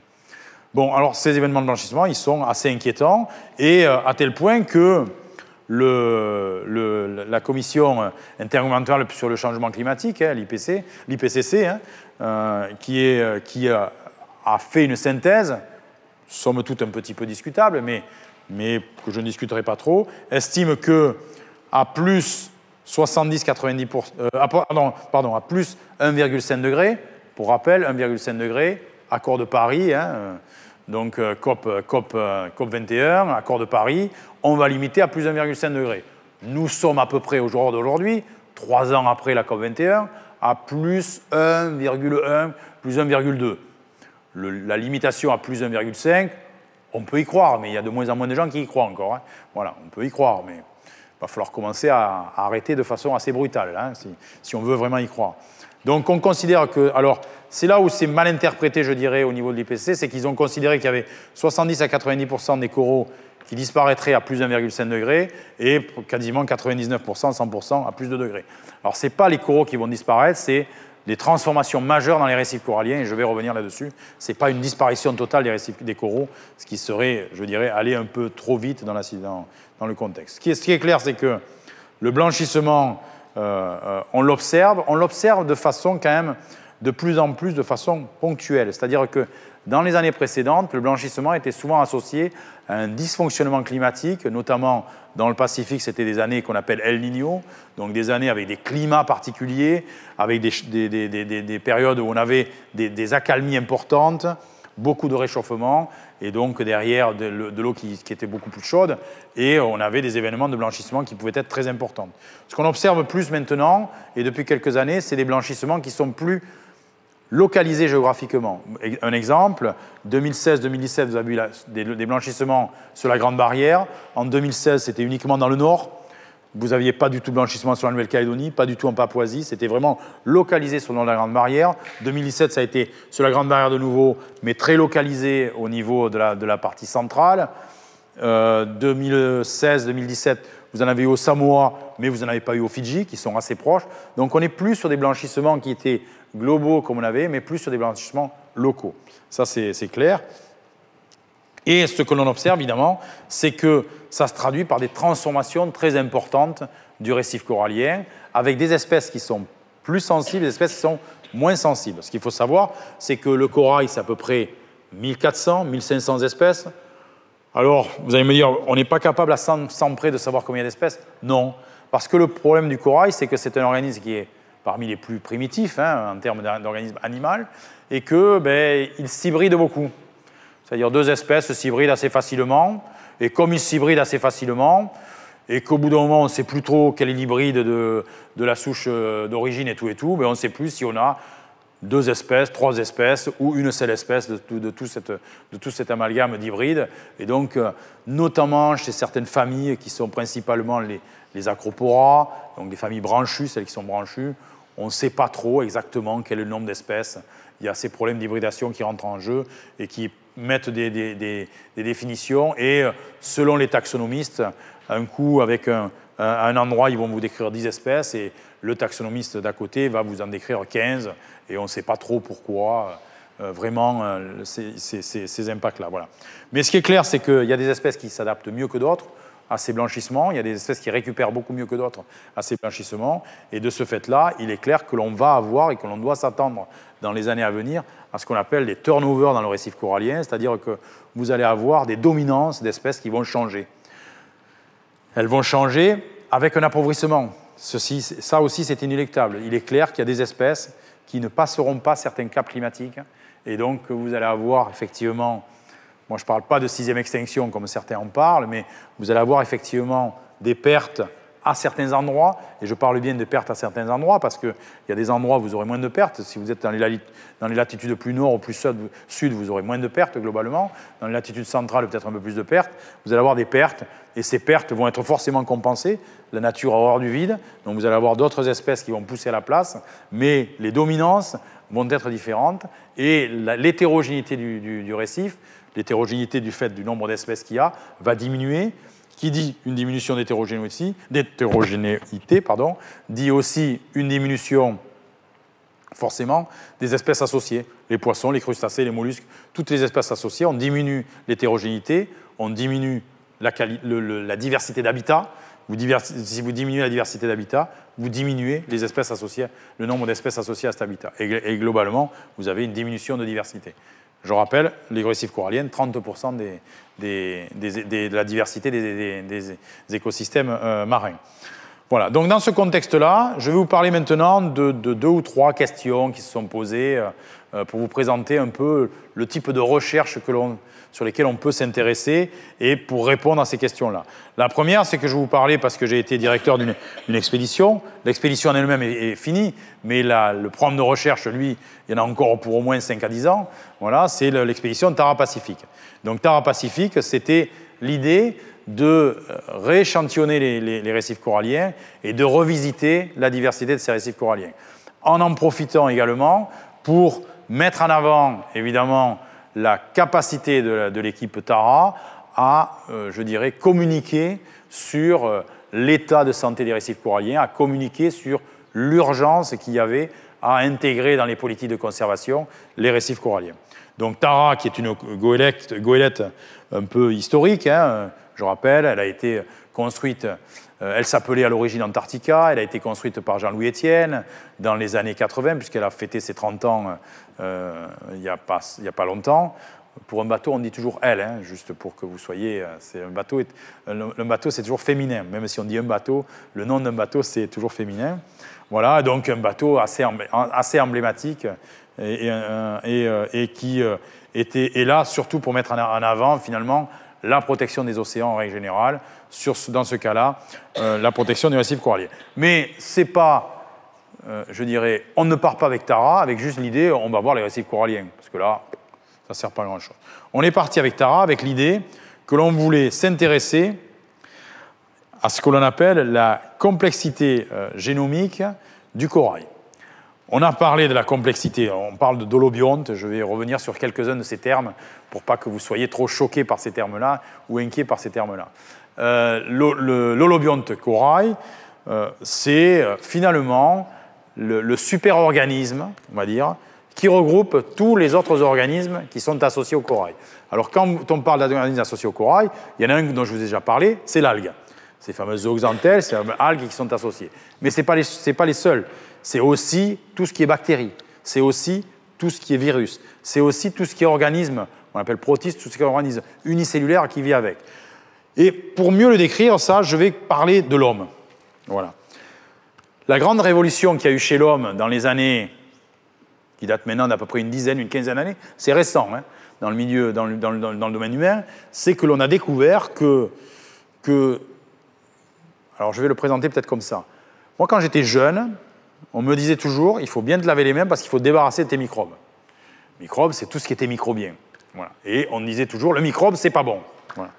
Bon, alors ces événements de blanchissement, ils sont assez inquiétants, et à tel point que le, la commission intergouvernementale sur le changement climatique, hein, l'IPCC, hein, qui, est, qui a, a fait une synthèse somme toute un petit peu discutable, mais, mais que je ne discuterai pas trop, estime que à plus 70-90%, euh, pardon, à plus 1,5 degré, pour rappel, 1,5 degré, accord de Paris, hein, euh, donc euh, COP, COP, COP 21, accord de Paris, on va limiter à plus 1,5 degré. Nous sommes à peu près au jour d'aujourd'hui, trois ans après la COP 21, à plus 1,1, plus 1,2 la limitation à plus 1,5, on peut y croire, mais il y a de moins en moins de gens qui y croient encore. Hein. Voilà, on peut y croire, mais il va falloir commencer à, arrêter de façon assez brutale, hein, si, on veut vraiment y croire. Donc on considère que, alors c'est là où c'est mal interprété, je dirais, au niveau de l'IPC, c'est qu'ils ont considéré qu'il y avait 70 à 90% des coraux qui disparaîtraient à plus 1,5 degré et quasiment 99%, 100% à plus de degrés. Alors ce n'est pas les coraux qui vont disparaître, c'est des transformations majeures dans les récifs coralliens, et je vais revenir là-dessus. Ce n'est pas une disparition totale des récifs des coraux, ce qui serait, je dirais, aller un peu trop vite dans, dans, le contexte. Ce qui est, clair, c'est que le blanchissement, euh, euh, on l'observe, on l'observe de façon quand même de plus en plus de façon ponctuelle. C'est-à-dire que dans les années précédentes, le blanchissement était souvent associé à un dysfonctionnement climatique, notamment dans le Pacifique, c'était des années qu'on appelle El Niño, donc des années avec des climats particuliers, avec des, périodes où on avait des, accalmies importantes, beaucoup de réchauffement, et donc derrière de, l'eau qui, qui, était beaucoup plus chaude, et on avait des événements de blanchissement qui pouvaient être très importants. Ce qu'on observe plus maintenant, et depuis quelques années, c'est des blanchissements qui sont plus localisés géographiquement. Un exemple, 2016-2017, vous avez eu des, blanchissements sur la Grande Barrière. En 2016, c'était uniquement dans le Nord. Vous n'aviez pas du tout blanchissement sur la Nouvelle-Calédonie, pas du tout en Papouasie. C'était vraiment localisé sur le de la Grande Barrière. 2017, ça a été sur la Grande Barrière de nouveau, mais très localisé au niveau de la, de la partie centrale. 2016-2017, euh, vous en avez eu au Samoa, mais vous n'en avez pas eu aux Fidji, qui sont assez proches. Donc on n'est plus sur des blanchissements qui étaient globaux comme on avait, mais plus sur des blanchissements locaux. Ça, c'est clair. Et ce que l'on observe, évidemment, c'est que ça se traduit par des transformations très importantes du récif corallien, avec des espèces qui sont plus sensibles, des espèces qui sont moins sensibles. Ce qu'il faut savoir, c'est que le corail, c'est à peu près 1400, 1500 espèces. Alors, vous allez me dire, on n'est pas capable à 100 près de savoir combien d'espèces Non, parce que le problème du corail, c'est que c'est un organisme qui est parmi les plus primitifs hein, en termes d'organisme animal, et qu'ils ben, s'hybrident beaucoup. C'est-à-dire deux espèces s'hybrident assez facilement, et comme ils s'hybrident assez facilement, et qu'au bout d'un moment, on ne sait plus trop quel est l'hybride de, la souche euh, d'origine et tout et tout, ben, on ne sait plus si on a deux espèces, trois espèces ou une seule espèce de tout, cet amalgame d'hybrides. Et donc, euh, notamment chez certaines familles qui sont principalement les, les acropora, donc des familles branchues, celles qui sont branchues, on ne sait pas trop exactement quel est le nombre d'espèces. Il y a ces problèmes d'hybridation qui rentrent en jeu et qui mettent des, définitions. Et euh, selon les taxonomistes, un coup avec un, un endroit, ils vont vous décrire 10 espèces et le taxonomiste d'à côté va vous en décrire 15 et on ne sait pas trop pourquoi euh, vraiment euh, ces, impacts-là. Voilà. Mais ce qui est clair, c'est qu'il y a des espèces qui s'adaptent mieux que d'autres à ces blanchissements. Il y a des espèces qui récupèrent beaucoup mieux que d'autres à ces blanchissements. Et de ce fait-là, il est clair que l'on va avoir et que l'on doit s'attendre dans les années à venir à ce qu'on appelle des turnovers dans le récif corallien, c'est-à-dire que vous allez avoir des dominances d'espèces qui vont changer. Elles vont changer avec un appauvrissement. ça aussi, c'est inéluctable. Il est clair qu'il y a des espèces qui ne passeront pas certains cas climatiques. Et donc, vous allez avoir effectivement moi, je ne parle pas de sixième extinction comme certains en parlent, mais vous allez avoir effectivement des pertes à certains endroits, et je parle bien de pertes à certains endroits, parce qu'il y a des endroits où vous aurez moins de pertes. Si vous êtes dans les, latitudes plus nord ou plus sud, vous aurez moins de pertes globalement. Dans les latitudes centrales, peut-être un peu plus de pertes. Vous allez avoir des pertes, et ces pertes vont être forcément compensées. La nature a horreur du vide, donc vous allez avoir d'autres espèces qui vont pousser à la place, mais les dominances vont être différentes, et l'hétérogénéité du récif l'hétérogénéité du fait du nombre d'espèces qu'il y a va diminuer. Qui dit une diminution d'hétérogénéité, pardon, dit aussi une diminution forcément des espèces associées. Les poissons, les crustacés, les mollusques, toutes les espèces associées, on diminue l'hétérogénéité, on diminue la, diversité d'habitat. si vous diminuez la diversité d'habitat, vous diminuez les espèces associées, le nombre d'espèces associées à cet habitat. et globalement, vous avez une diminution de diversité. Je rappelle, les récifs 30% de la diversité des, écosystèmes euh, marins. Voilà, donc dans ce contexte-là, je vais vous parler maintenant de, de, deux ou trois questions qui se sont posées euh, euh, pour vous présenter un peu le type de recherche que sur lesquelles on peut s'intéresser et pour répondre à ces questions-là. La première, c'est que je vous parlais parce que j'ai été directeur d'une expédition. L'expédition en elle-même est, finie, mais la, le programme de recherche, lui, il y en a encore pour au moins 5 à 10 ans. Voilà, c'est l'expédition Tara Pacifique. Donc Tara Pacifique, c'était l'idée de euh, rééchantillonner les, les récifs coralliens et de revisiter la diversité de ces récifs coralliens. En en profitant également pour mettre en avant, évidemment, la capacité de l'équipe Tara à, euh, je dirais, communiquer sur euh, l'état de santé des récifs coralliens, à communiquer sur l'urgence qu'il y avait à intégrer dans les politiques de conservation les récifs coralliens. Donc Tara, qui est une goélette, un peu historique, hein, je rappelle, elle a été construite, euh, elle s'appelait à l'origine Antarctica, elle a été construite par Jean-Louis Étienne dans les années 80, puisqu'elle a fêté ses 30 ans euh, il n'y a, a, pas longtemps. Pour un bateau, on dit toujours elle, hein, juste pour que vous soyez. Euh, c'est un bateau, euh, le, bateau, c'est toujours féminin. Même si on dit un bateau, le nom d'un bateau, c'est toujours féminin. Voilà, donc un bateau assez, assez emblématique et, et, qui était, est là surtout pour mettre en avant finalement la protection des océans en règle générale, sur, dans ce cas-là, la protection du récif corallien. Mais ce n'est pas euh, je dirais, on ne part pas avec Tara, avec juste l'idée, on va voir les récifs coralliens, parce que là, ça ne sert pas à grand-chose. On est parti avec Tara avec l'idée que l'on voulait s'intéresser à ce que l'on appelle la complexité euh, génomique du corail. On a parlé de la complexité, on parle de dolobionte, je vais revenir sur quelques-uns de ces termes pour pas que vous soyez trop choqués par ces termes-là ou inquiets par ces termes-là. Euh, L'holobionte corail, euh, c'est finalement le, le super-organisme, on va dire, qui regroupe tous les autres organismes qui sont associés au corail. Alors quand on parle d'organismes associés au corail, il y en a un dont je vous ai déjà parlé, c'est l'algue. Ces fameuses zooxanthelles, ces algues qui sont associées. Mais ce n'est pas, les seuls. C'est aussi tout ce qui est bactéries. C'est aussi tout ce qui est virus. C'est aussi tout ce qui est organisme, on appelle protiste, tout ce qui est organisme unicellulaire qui vit avec. Et pour mieux le décrire, ça, je vais parler de l'homme. Voilà. La grande révolution qu'il y a eu chez l'homme dans les années, qui date maintenant d'à peu près une dizaine, une quinzaine d'années, c'est récent, hein, dans le milieu, dans le, domaine humain, c'est que l'on a découvert que, alors je vais le présenter peut-être comme ça. Moi, quand j'étais jeune, on me disait toujours, il faut bien te laver les mains parce qu'il faut débarrasser de tes microbes. Microbes, c'est tout ce qui était microbien. Voilà. Et on disait toujours, le microbe, c'est pas bon. Voilà.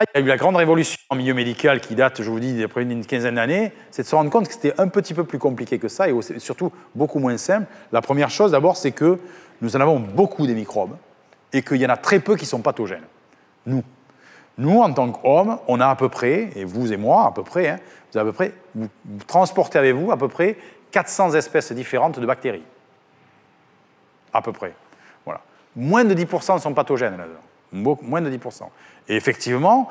Là, il y a eu la grande révolution en milieu médical qui date, je vous dis, d'après une quinzaine d'années, c'est de se rendre compte que c'était un petit peu plus compliqué que ça et surtout beaucoup moins simple. La première chose, d'abord, c'est que nous en avons beaucoup des microbes et qu'il y en a très peu qui sont pathogènes. Nous. Nous, en tant qu'hommes, on a à peu près, et vous et moi à peu près, hein, vous, à peu près vous transportez avec vous à peu près 400 espèces différentes de bactéries. À peu près. Voilà. Moins de 10% sont pathogènes là-dedans. Moins de 10%. Et effectivement,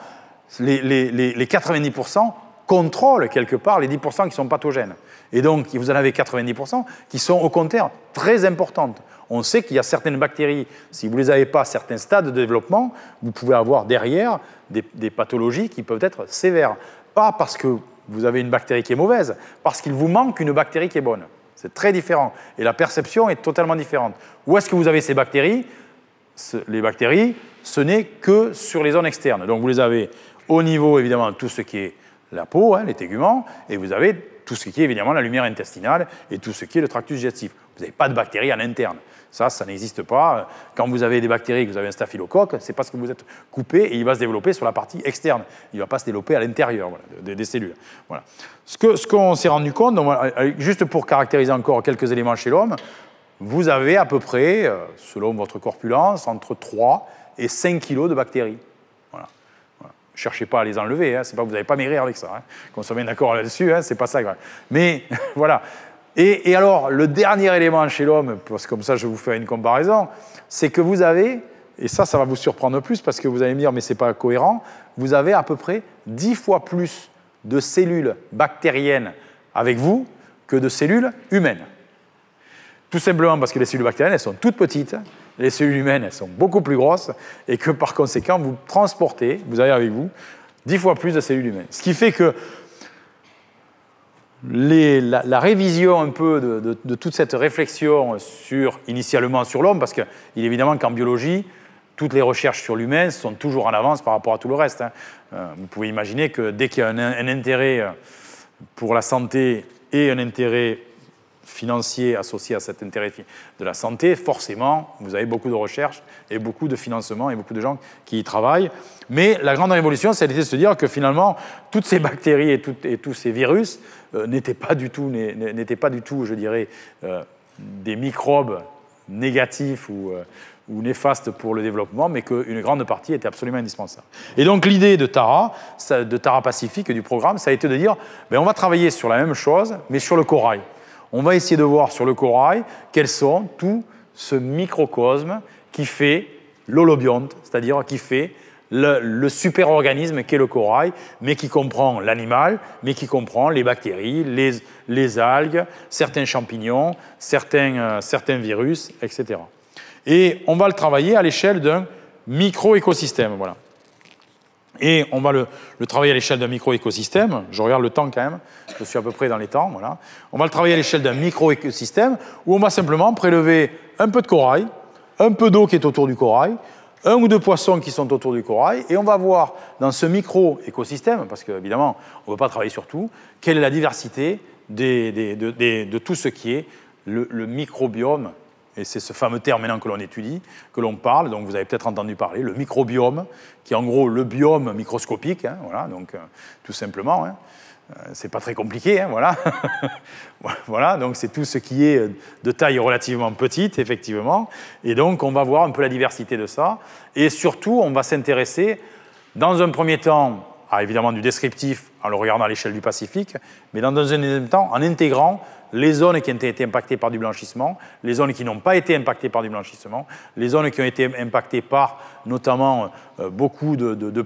les, 90% contrôlent quelque part les 10% qui sont pathogènes. Et donc, vous en avez 90% qui sont au contraire très importantes. On sait qu'il y a certaines bactéries, si vous ne les avez pas à certains stades de développement, vous pouvez avoir derrière des pathologies qui peuvent être sévères. Pas parce que vous avez une bactérie qui est mauvaise, parce qu'il vous manque une bactérie qui est bonne. C'est très différent. Et la perception est totalement différente. Où est-ce que vous avez ces bactéries les bactéries, ce n'est que sur les zones externes. Donc vous les avez au niveau, évidemment, tout ce qui est la peau, hein, les téguments, et vous avez tout ce qui est, évidemment, la lumière intestinale et tout ce qui est le tractus digestif. Vous n'avez pas de bactéries à interne. Ça, ça n'existe pas. Quand vous avez des bactéries, que vous avez un staphylocoque, c'est parce que vous êtes coupé et il va se développer sur la partie externe. Il ne va pas se développer à l'intérieur des, cellules. Voilà. Ce qu'on s'est rendu compte, juste pour caractériser encore quelques éléments chez l'homme, vous avez à peu près, euh, selon votre corpulence, entre 3 et 5 kilos de bactéries. Voilà. Cherchez pas à les enlever, hein. c'est pas, vous n'allez pas mérité avec ça, hein. qu'on soit d'accord là-dessus, hein, c'est pas ça. Mais voilà. Et, alors, le dernier élément chez l'homme, parce que comme ça je vous fais une comparaison, c'est que vous avez, et ça, ça va vous surprendre plus parce que vous allez me dire, mais c'est pas cohérent, vous avez à peu près 10 fois plus de cellules bactériennes avec vous que de cellules humaines. Tout simplement parce que les cellules bactériennes, elles sont toutes petites, les cellules humaines, elles sont beaucoup plus grosses, et que par conséquent, vous transportez, vous avez avec vous, dix fois plus de cellules humaines. Ce qui fait que la, révision un peu de, toute cette réflexion sur, initialement sur l'homme, parce qu'il est évidemment qu'en biologie, toutes les recherches sur l'humain sont toujours en avance par rapport à tout le reste. Hein. Euh, vous pouvez imaginer que dès qu'il y a un, un, intérêt pour la santé et un intérêt financier associé à cet intérêt de la santé, forcément, vous avez beaucoup de recherches et beaucoup de financements et beaucoup de gens qui y travaillent. Mais la grande révolution, c'est de se dire que finalement, toutes ces bactéries et, tous ces virus euh, n'étaient pas du tout, pas du tout, je dirais, euh, des microbes négatifs euh, ou, néfastes pour le développement, mais qu'une grande partie était absolument indispensable. Et donc l'idée de Tara, de Tara Pacifique, du programme, ça a été de dire, ben, on va travailler sur la même chose, mais sur le corail. On va essayer de voir sur le corail quels sont tout ce microcosme qui fait l'holobionte, c'est-à-dire qui fait le, super-organisme qu'est le corail, mais qui comprend l'animal, mais qui comprend les bactéries, les, algues, certains champignons, certains, euh, certains virus, etc. Et on va le travailler à l'échelle d'un micro-écosystème. Voilà. Et on va le, travailler à l'échelle d'un micro-écosystème. Je regarde le temps quand même, je suis à peu près dans les temps. Voilà. On va le travailler à l'échelle d'un micro-écosystème où on va simplement prélever un peu de corail, un peu d'eau qui est autour du corail, un ou deux poissons qui sont autour du corail, et on va voir dans ce micro-écosystème, parce qu'évidemment, on ne peut pas travailler sur tout, quelle est la diversité de, tout ce qui est le microbiome et c'est ce fameux terme maintenant que l'on étudie, que l'on parle, donc vous avez peut-être entendu parler, le microbiome, qui est en gros le biome microscopique, hein, voilà, donc euh, tout simplement. Hein, n'est euh, c'est pas très compliqué, hein, voilà. voilà, donc c'est tout ce qui est euh, de taille relativement petite, effectivement. Et donc on va voir un peu la diversité de ça. Et surtout, on va s'intéresser, dans un premier temps, à évidemment du descriptif en le regardant à l'échelle du Pacifique, mais dans un deuxième temps, en intégrant les zones qui ont été impactées par du blanchissement, les zones qui n'ont pas été impactées par du blanchissement, les zones qui ont été impactées par notamment euh, beaucoup de, de, de,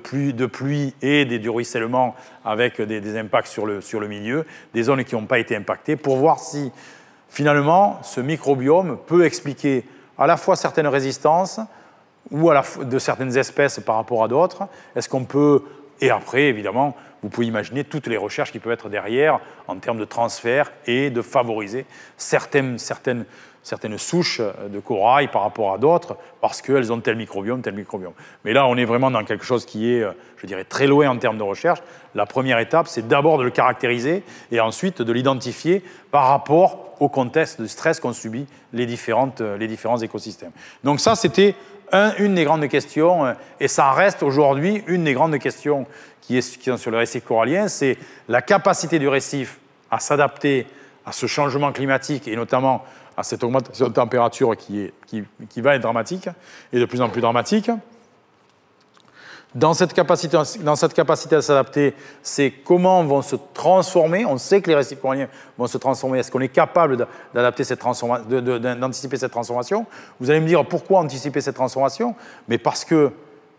pluie, et des, du ruissellement avec des, impacts sur le, milieu, des zones qui n'ont pas été impactées, pour voir si finalement ce microbiome peut expliquer à la fois certaines résistances ou de certaines espèces par rapport à d'autres. Est-ce qu'on peut, et après évidemment, vous pouvez imaginer toutes les recherches qui peuvent être derrière en termes de transfert et de favoriser certaines, certaines, certaines souches de corail par rapport à d'autres parce qu'elles ont tel microbiome, tel microbiome. Mais là, on est vraiment dans quelque chose qui est, je dirais, très loin en termes de recherche. La première étape, c'est d'abord de le caractériser et ensuite de l'identifier par rapport au contexte de stress qu'ont subi les, différentes, les différents écosystèmes. Donc ça, c'était une des grandes questions, euh, et ça reste aujourd'hui une des grandes questions qui est, sur le récif corallien, c'est la capacité du récif à s'adapter à ce changement climatique et notamment à cette augmentation de température qui va être dramatique et de plus en plus dramatique. Dans cette capacité, à s'adapter, c'est comment vont se transformer. On sait que les récifs coralliens vont se transformer. Est-ce qu'on est capable d'adapter cette d'anticiper cette transformation Vous allez me dire pourquoi anticiper cette transformation mais parce, que,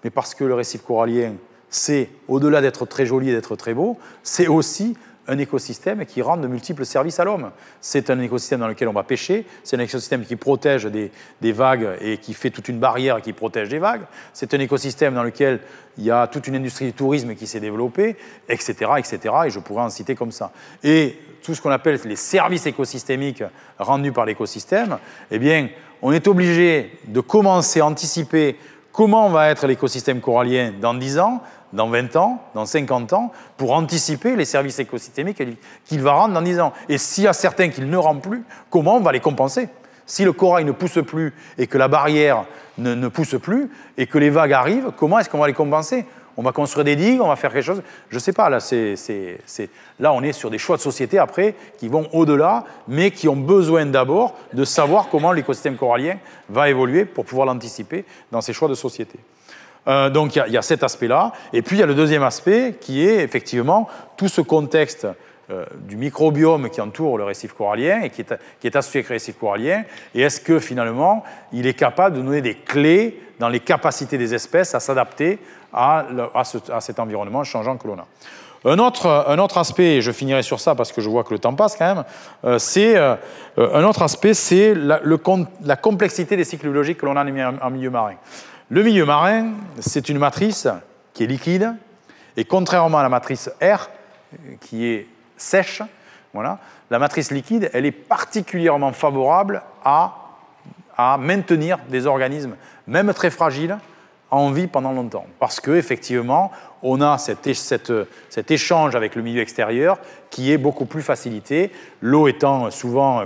mais parce que le récif corallien, c'est au-delà d'être très joli et d'être très beau, c'est aussi un écosystème qui rend de multiples services à l'homme. C'est un écosystème dans lequel on va pêcher, c'est un écosystème qui protège des, vagues et qui fait toute une barrière qui protège des vagues, c'est un écosystème dans lequel il y a toute une industrie du tourisme qui s'est développée, etc., etc., et je pourrais en citer comme ça. Et tout ce qu'on appelle les services écosystémiques rendus par l'écosystème, eh bien, on est obligé de commencer à anticiper Comment va être l'écosystème corallien dans 10 ans, dans 20 ans, dans 50 ans, pour anticiper les services écosystémiques qu'il va rendre dans 10 ans Et s'il y a certains qu'il ne rend plus, comment on va les compenser Si le corail ne pousse plus et que la barrière ne, ne pousse plus et que les vagues arrivent, comment est-ce qu'on va les compenser on va construire des digues, on va faire quelque chose. Je ne sais pas, là, là, on est sur des choix de société après qui vont au-delà, mais qui ont besoin d'abord de savoir comment l'écosystème corallien va évoluer pour pouvoir l'anticiper dans ces choix de société. Euh, donc il y, a cet aspect-là. Et puis il y a le deuxième aspect qui est effectivement tout ce contexte euh, du microbiome qui entoure le récif corallien et qui est, qui est associé avec récif corallien, et est-ce que finalement il est capable de donner des clés dans les capacités des espèces à s'adapter à, cet environnement changeant que l'on a. Un autre, un autre, aspect, et je finirai sur ça parce que je vois que le temps passe quand même, euh, c'est euh, un autre aspect, c'est la, complexité des cycles biologiques que l'on a en milieu marin. Le milieu marin, c'est une matrice qui est liquide, et contrairement à la matrice R, qui est sèche, voilà, la matrice liquide, elle est particulièrement favorable à maintenir des organismes, même très fragiles, en vie pendant longtemps. Parce qu'effectivement, on a cet, échange avec le milieu extérieur qui est beaucoup plus facilité. L'eau étant souvent, euh,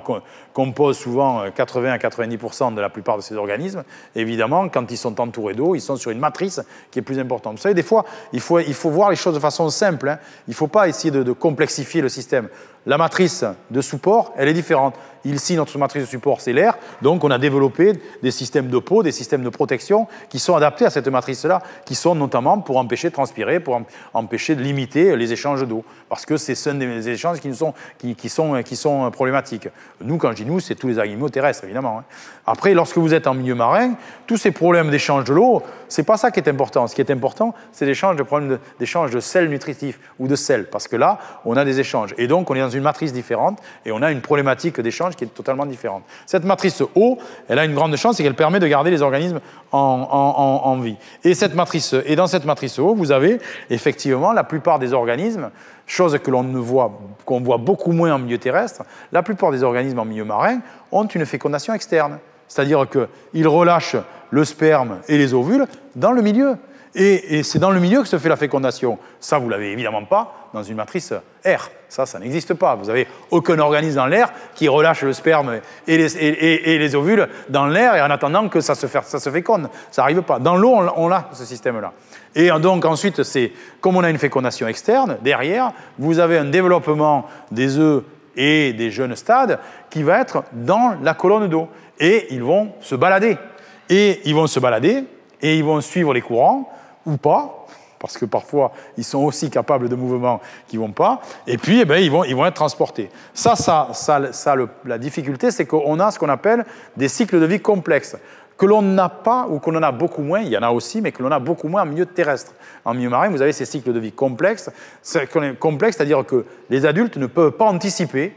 compose souvent 80 euh, à 90 de la plupart de ces organismes. Évidemment, quand ils sont entourés d'eau, ils sont sur une matrice qui est plus importante. Vous savez, des fois, il faut, voir les choses de façon simple. Hein. Il ne faut pas essayer de complexifier le système. La matrice de support, elle est différente ici notre matrice de support c'est l'air Donc on a développé des systèmes de peau, des systèmes de protection qui sont adaptés à cette matrice-là, qui sont notamment pour empêcher de transpirer, pour empêcher de limiter les échanges d'eau, parce que c'est un des échanges qui, nous sont, qui, sont, qui sont euh, problématiques. Nous, quand je dis nous, c'est tous les animaux terrestres, évidemment. Hein. Après, lorsque vous êtes en milieu marin, tous ces problèmes d'échange de l'eau, c'est pas ça qui est important. Ce qui est important, c'est l'échange de problèmes d'échange de sel nutritif ou de sel, parce que là, on a des échanges. Et donc, on est dans une matrice différente et on a une problématique d'échange qui est totalement différente. Cette matrice O, elle a une grande chance, et qu'elle permet de garder les organismes en, vie. Et, cette matrice, et dans cette matrice O, vous avez effectivement la plupart des organismes, chose que l'on voit, qu'on voit beaucoup moins en milieu terrestre, la plupart des organismes en milieu marin ont une fécondation externe. C'est-à-dire qu'ils relâchent le sperme et les ovules dans le milieu. Et, c'est dans le milieu que se fait la fécondation. Ça, vous l'avez évidemment pas dans une matrice R. Ça, ça n'existe pas. Vous n'avez aucun organisme dans l'air qui relâche le sperme et les, ovules dans l'air et en attendant que ça se, ça se féconde. Ça n'arrive pas. Dans l'eau, on, on a ce système-là. Et donc ensuite, c'est comme on a une fécondation externe, derrière, vous avez un développement des œufs et des jeunes stades qui va être dans la colonne d'eau. Et ils vont se balader. Et ils vont se balader et ils vont suivre les courants ou pas, parce que parfois ils sont aussi capables de mouvements qui vont pas, et puis eh ben, ils, vont, ils vont être transportés. Ça, ça, ça, la difficulté, c'est qu'on a ce qu'on appelle des cycles de vie complexes que l'on n'a pas ou qu'on en a beaucoup moins, il y en a aussi, mais que l'on a beaucoup moins en milieu terrestre. En milieu marin, vous avez ces cycles de vie complexes, complexes, c'est-à-dire que les adultes ne peuvent pas anticiper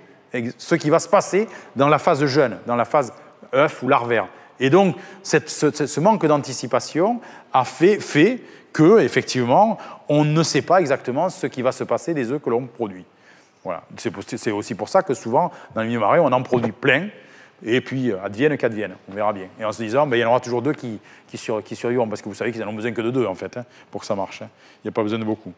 ce qui va se passer dans la phase jeune, dans la phase œuf ou larvaire. Et donc, ce, manque d'anticipation a fait, fait que, effectivement, on ne sait pas exactement ce qui va se passer des œufs que l'on produit. Voilà. C'est aussi pour ça que souvent, dans les milieu marais, on en produit plein, et puis euh, advienne qu'advienne, on verra bien. Et en se disant, ben, il y en aura toujours deux qui, survivront, parce que vous savez qu'ils n'en ont besoin que de deux, en fait, hein, pour que ça marche. Hein. Il n'y a pas besoin de beaucoup.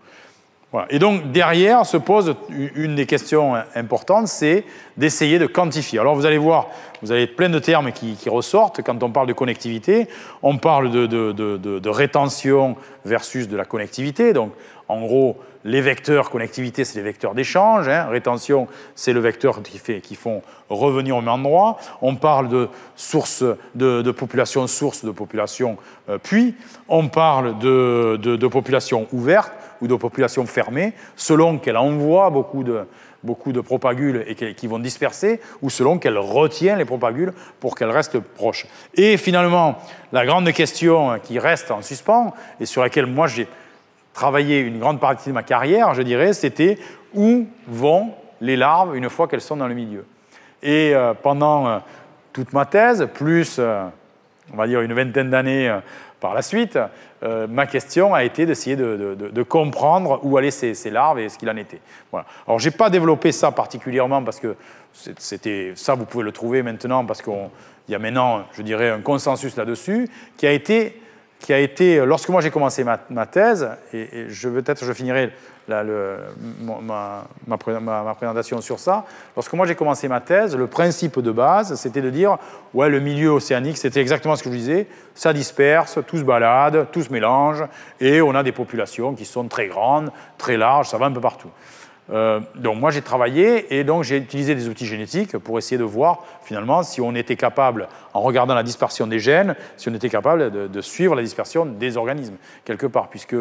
Et donc derrière se pose une des questions euh, importantes, c'est d'essayer de quantifier. Alors vous allez voir, vous avez plein de termes qui, ressortent quand on parle de connectivité. On parle de, rétention versus de la connectivité. Donc en gros, les vecteurs connectivité, c'est les vecteurs d'échange. Hein. Rétention, c'est le vecteur qui, fait, qui font revenir au même endroit. On parle de source, de, population source, de population euh, puits. On parle de population ouverte ou de populations fermées, selon qu'elle envoie beaucoup de, beaucoup de propagules et qui vont disperser, ou selon qu'elle retient les propagules pour qu'elles restent proches. Et finalement, la grande question qui reste en suspens, et sur laquelle moi j'ai travaillé une grande partie de ma carrière, je dirais, c'était où vont les larves une fois qu'elles sont dans le milieu. Et euh, pendant euh, toute ma thèse, plus, euh, on va dire, une vingtaine d'années par la suite, euh, ma question a été d'essayer de, comprendre où allaient ces, larves et ce qu'il en était. Alors, je n'ai pas développé ça particulièrement parce que c'était ça, vous pouvez le trouver maintenant parce qu'il y a maintenant, je dirais, un consensus là-dessus qui a été qui a été, lorsque moi j'ai commencé ma, thèse, et, je peut-être je finirai ma, ma, ma, présentation sur ça, lorsque moi j'ai commencé ma thèse, le principe de base, c'était de dire, ouais, le milieu océanique, c'était exactement ce que je disais, ça disperse, tout se balade, tout se mélange, et on a des populations qui sont très grandes, très larges, ça va un peu partout. Euh, donc moi j'ai travaillé et donc j'ai utilisé des outils génétiques pour essayer de voir finalement si on était capable, en regardant la dispersion des gènes, si on était capable de, suivre la dispersion des organismes quelque part, puisque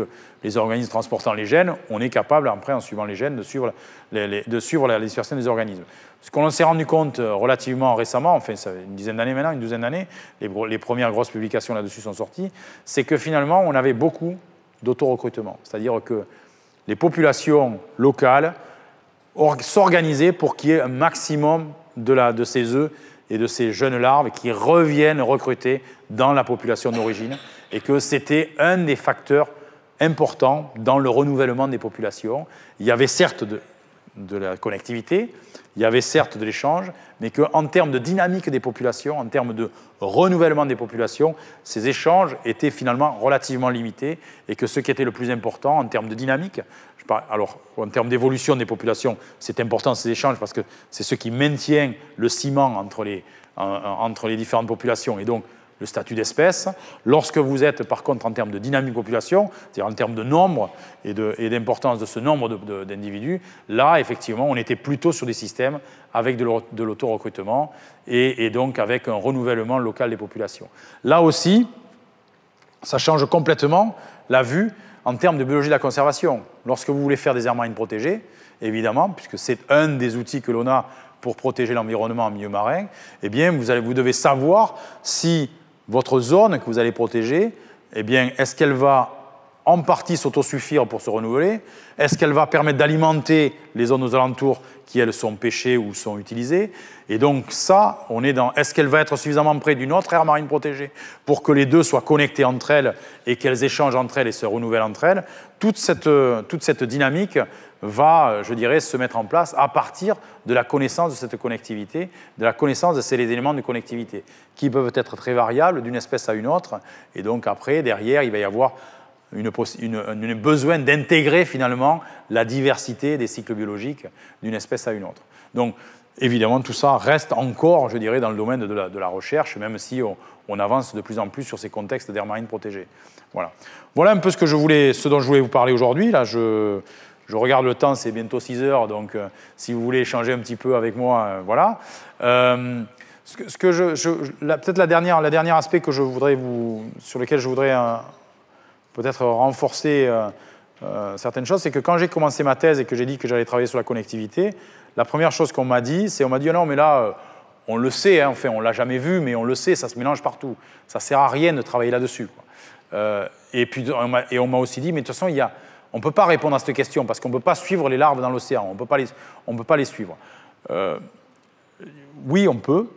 les organismes transportant les gènes, on est capable après en suivant les gènes de suivre, la dispersion des organismes. Ce qu'on s'est rendu compte euh, relativement récemment, enfin ça fait une dizaine d'années maintenant, une douzaine d'années, les, premières grosses publications là-dessus sont sorties, c'est que finalement on avait beaucoup dauto recrutement c'est-à-dire que les populations locales s'organiser pour qu'il y ait un maximum de, ces œufs et de ces jeunes larves qui reviennent recruter dans la population d'origine et que c'était un des facteurs importants dans le renouvellement des populations. Il y avait certes de, de la connectivité, il y avait certes de l'échange, mais qu'en termes de dynamique des populations, en termes de renouvellement des populations, ces échanges étaient finalement relativement limités et que ce qui était le plus important en termes de dynamique, je alors en termes d'évolution des populations, c'est important ces échanges parce que c'est ce qui maintient le ciment entre les, entre les différentes populations. Et donc, le statut d'espèce. Lorsque vous êtes, par contre, en termes de dynamique population, c'est-à-dire en termes de nombre et d'importance de, ce nombre d'individus, là, effectivement, on était plutôt sur des systèmes avec de l'auto-recrutement et, donc avec un renouvellement local des populations. Là aussi, ça change complètement la vue en termes de biologie de la conservation. Lorsque vous voulez faire des aires marines protégées, évidemment, puisque c'est un des outils que l'on a pour protéger l'environnement en milieu marin, eh bien, vous devez savoir si votre zone que vous allez protéger, eh bien, est-ce qu'elle va en partie s'autosuffire pour se renouveler Est-ce qu'elle va permettre d'alimenter les zones aux alentours qui, elles, sont pêchées ou sont utilisées Et donc ça, on est dans est-ce qu'elle va être suffisamment près d'une autre aire marine protégée pour que les deux soient connectées entre elles et qu'elles échangent entre elles et se renouvellent entre elles toute cette, euh, toute cette dynamique va, euh, je dirais, se mettre en place à partir de la connaissance de cette connectivité, de la connaissance de ces éléments de connectivité, qui peuvent être très variables d'une espèce à une autre. Et donc après, derrière, il va y avoir une, besoin d'intégrer finalement la diversité des cycles biologiques d'une espèce à une autre. Donc, évidemment, tout ça reste encore, je dirais, dans le domaine de la, de la recherche, même si on, avance de plus en plus sur ces contextes d'air marine protégé. Voilà. Voilà un peu ce, que je voulais, ce dont je voulais vous parler aujourd'hui. Là, je, je, regarde le temps, c'est bientôt 6 heures, donc euh, si vous voulez échanger un petit peu avec moi, euh, voilà. Euh, ce que, je, je peut-être la dernière, la dernière aspect que je voudrais vous, sur lequel je voudrais peut-être renforcer euh, euh, certaines choses, c'est que quand j'ai commencé ma thèse et que j'ai dit que j'allais travailler sur la connectivité, la première chose qu'on m'a dit, c'est on m'a dit non mais là, euh, on le sait, hein, enfin on l'a jamais vu, mais on le sait, ça se mélange partout. Ça sert à rien de travailler là-dessus. et puis et on m'a aussi dit mais de toute façon il y a, on peut pas répondre à cette question parce qu'on peut pas suivre les larves dans l'océan, on peut pas on peut pas les suivre. oui, on peut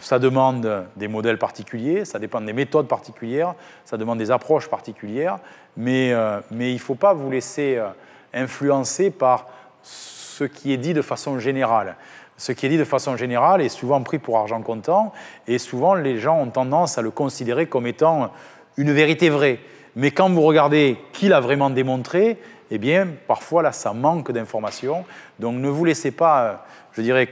ça demande des modèles particuliers, ça dépend des méthodes particulières, ça demande des approches particulières, mais, euh, mais il ne faut pas vous laisser euh, influencer par ce qui est dit de façon générale. Ce qui est dit de façon générale est souvent pris pour argent comptant, et souvent les gens ont tendance à le considérer comme étant une vérité vraie. Mais quand vous regardez qui l'a vraiment démontré, eh bien, parfois là, ça manque d'informations. Donc ne vous laissez pas, euh, je dirais,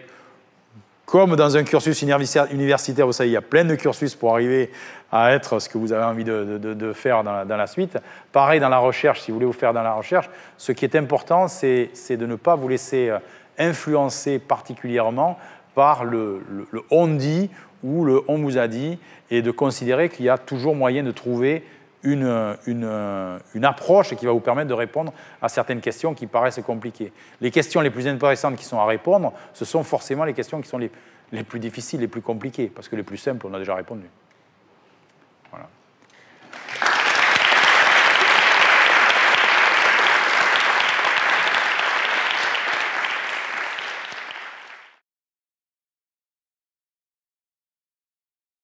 comme dans un cursus universitaire, vous savez, il y a plein de cursus pour arriver à être ce que vous avez envie de, faire dans la, suite. Pareil dans la recherche, si vous voulez vous faire dans la recherche, ce qui est important, c'est de ne pas vous laisser euh, influencer particulièrement par le on dit ou le on vous a dit, et de considérer qu'il y a toujours moyen de trouver euh, une, approche qui va vous permettre de répondre à certaines questions qui paraissent compliquées. Les questions les plus intéressantes qui sont à répondre, ce sont forcément les questions qui sont les, les plus difficiles, les plus compliquées, parce que les plus simples, on a déjà répondu.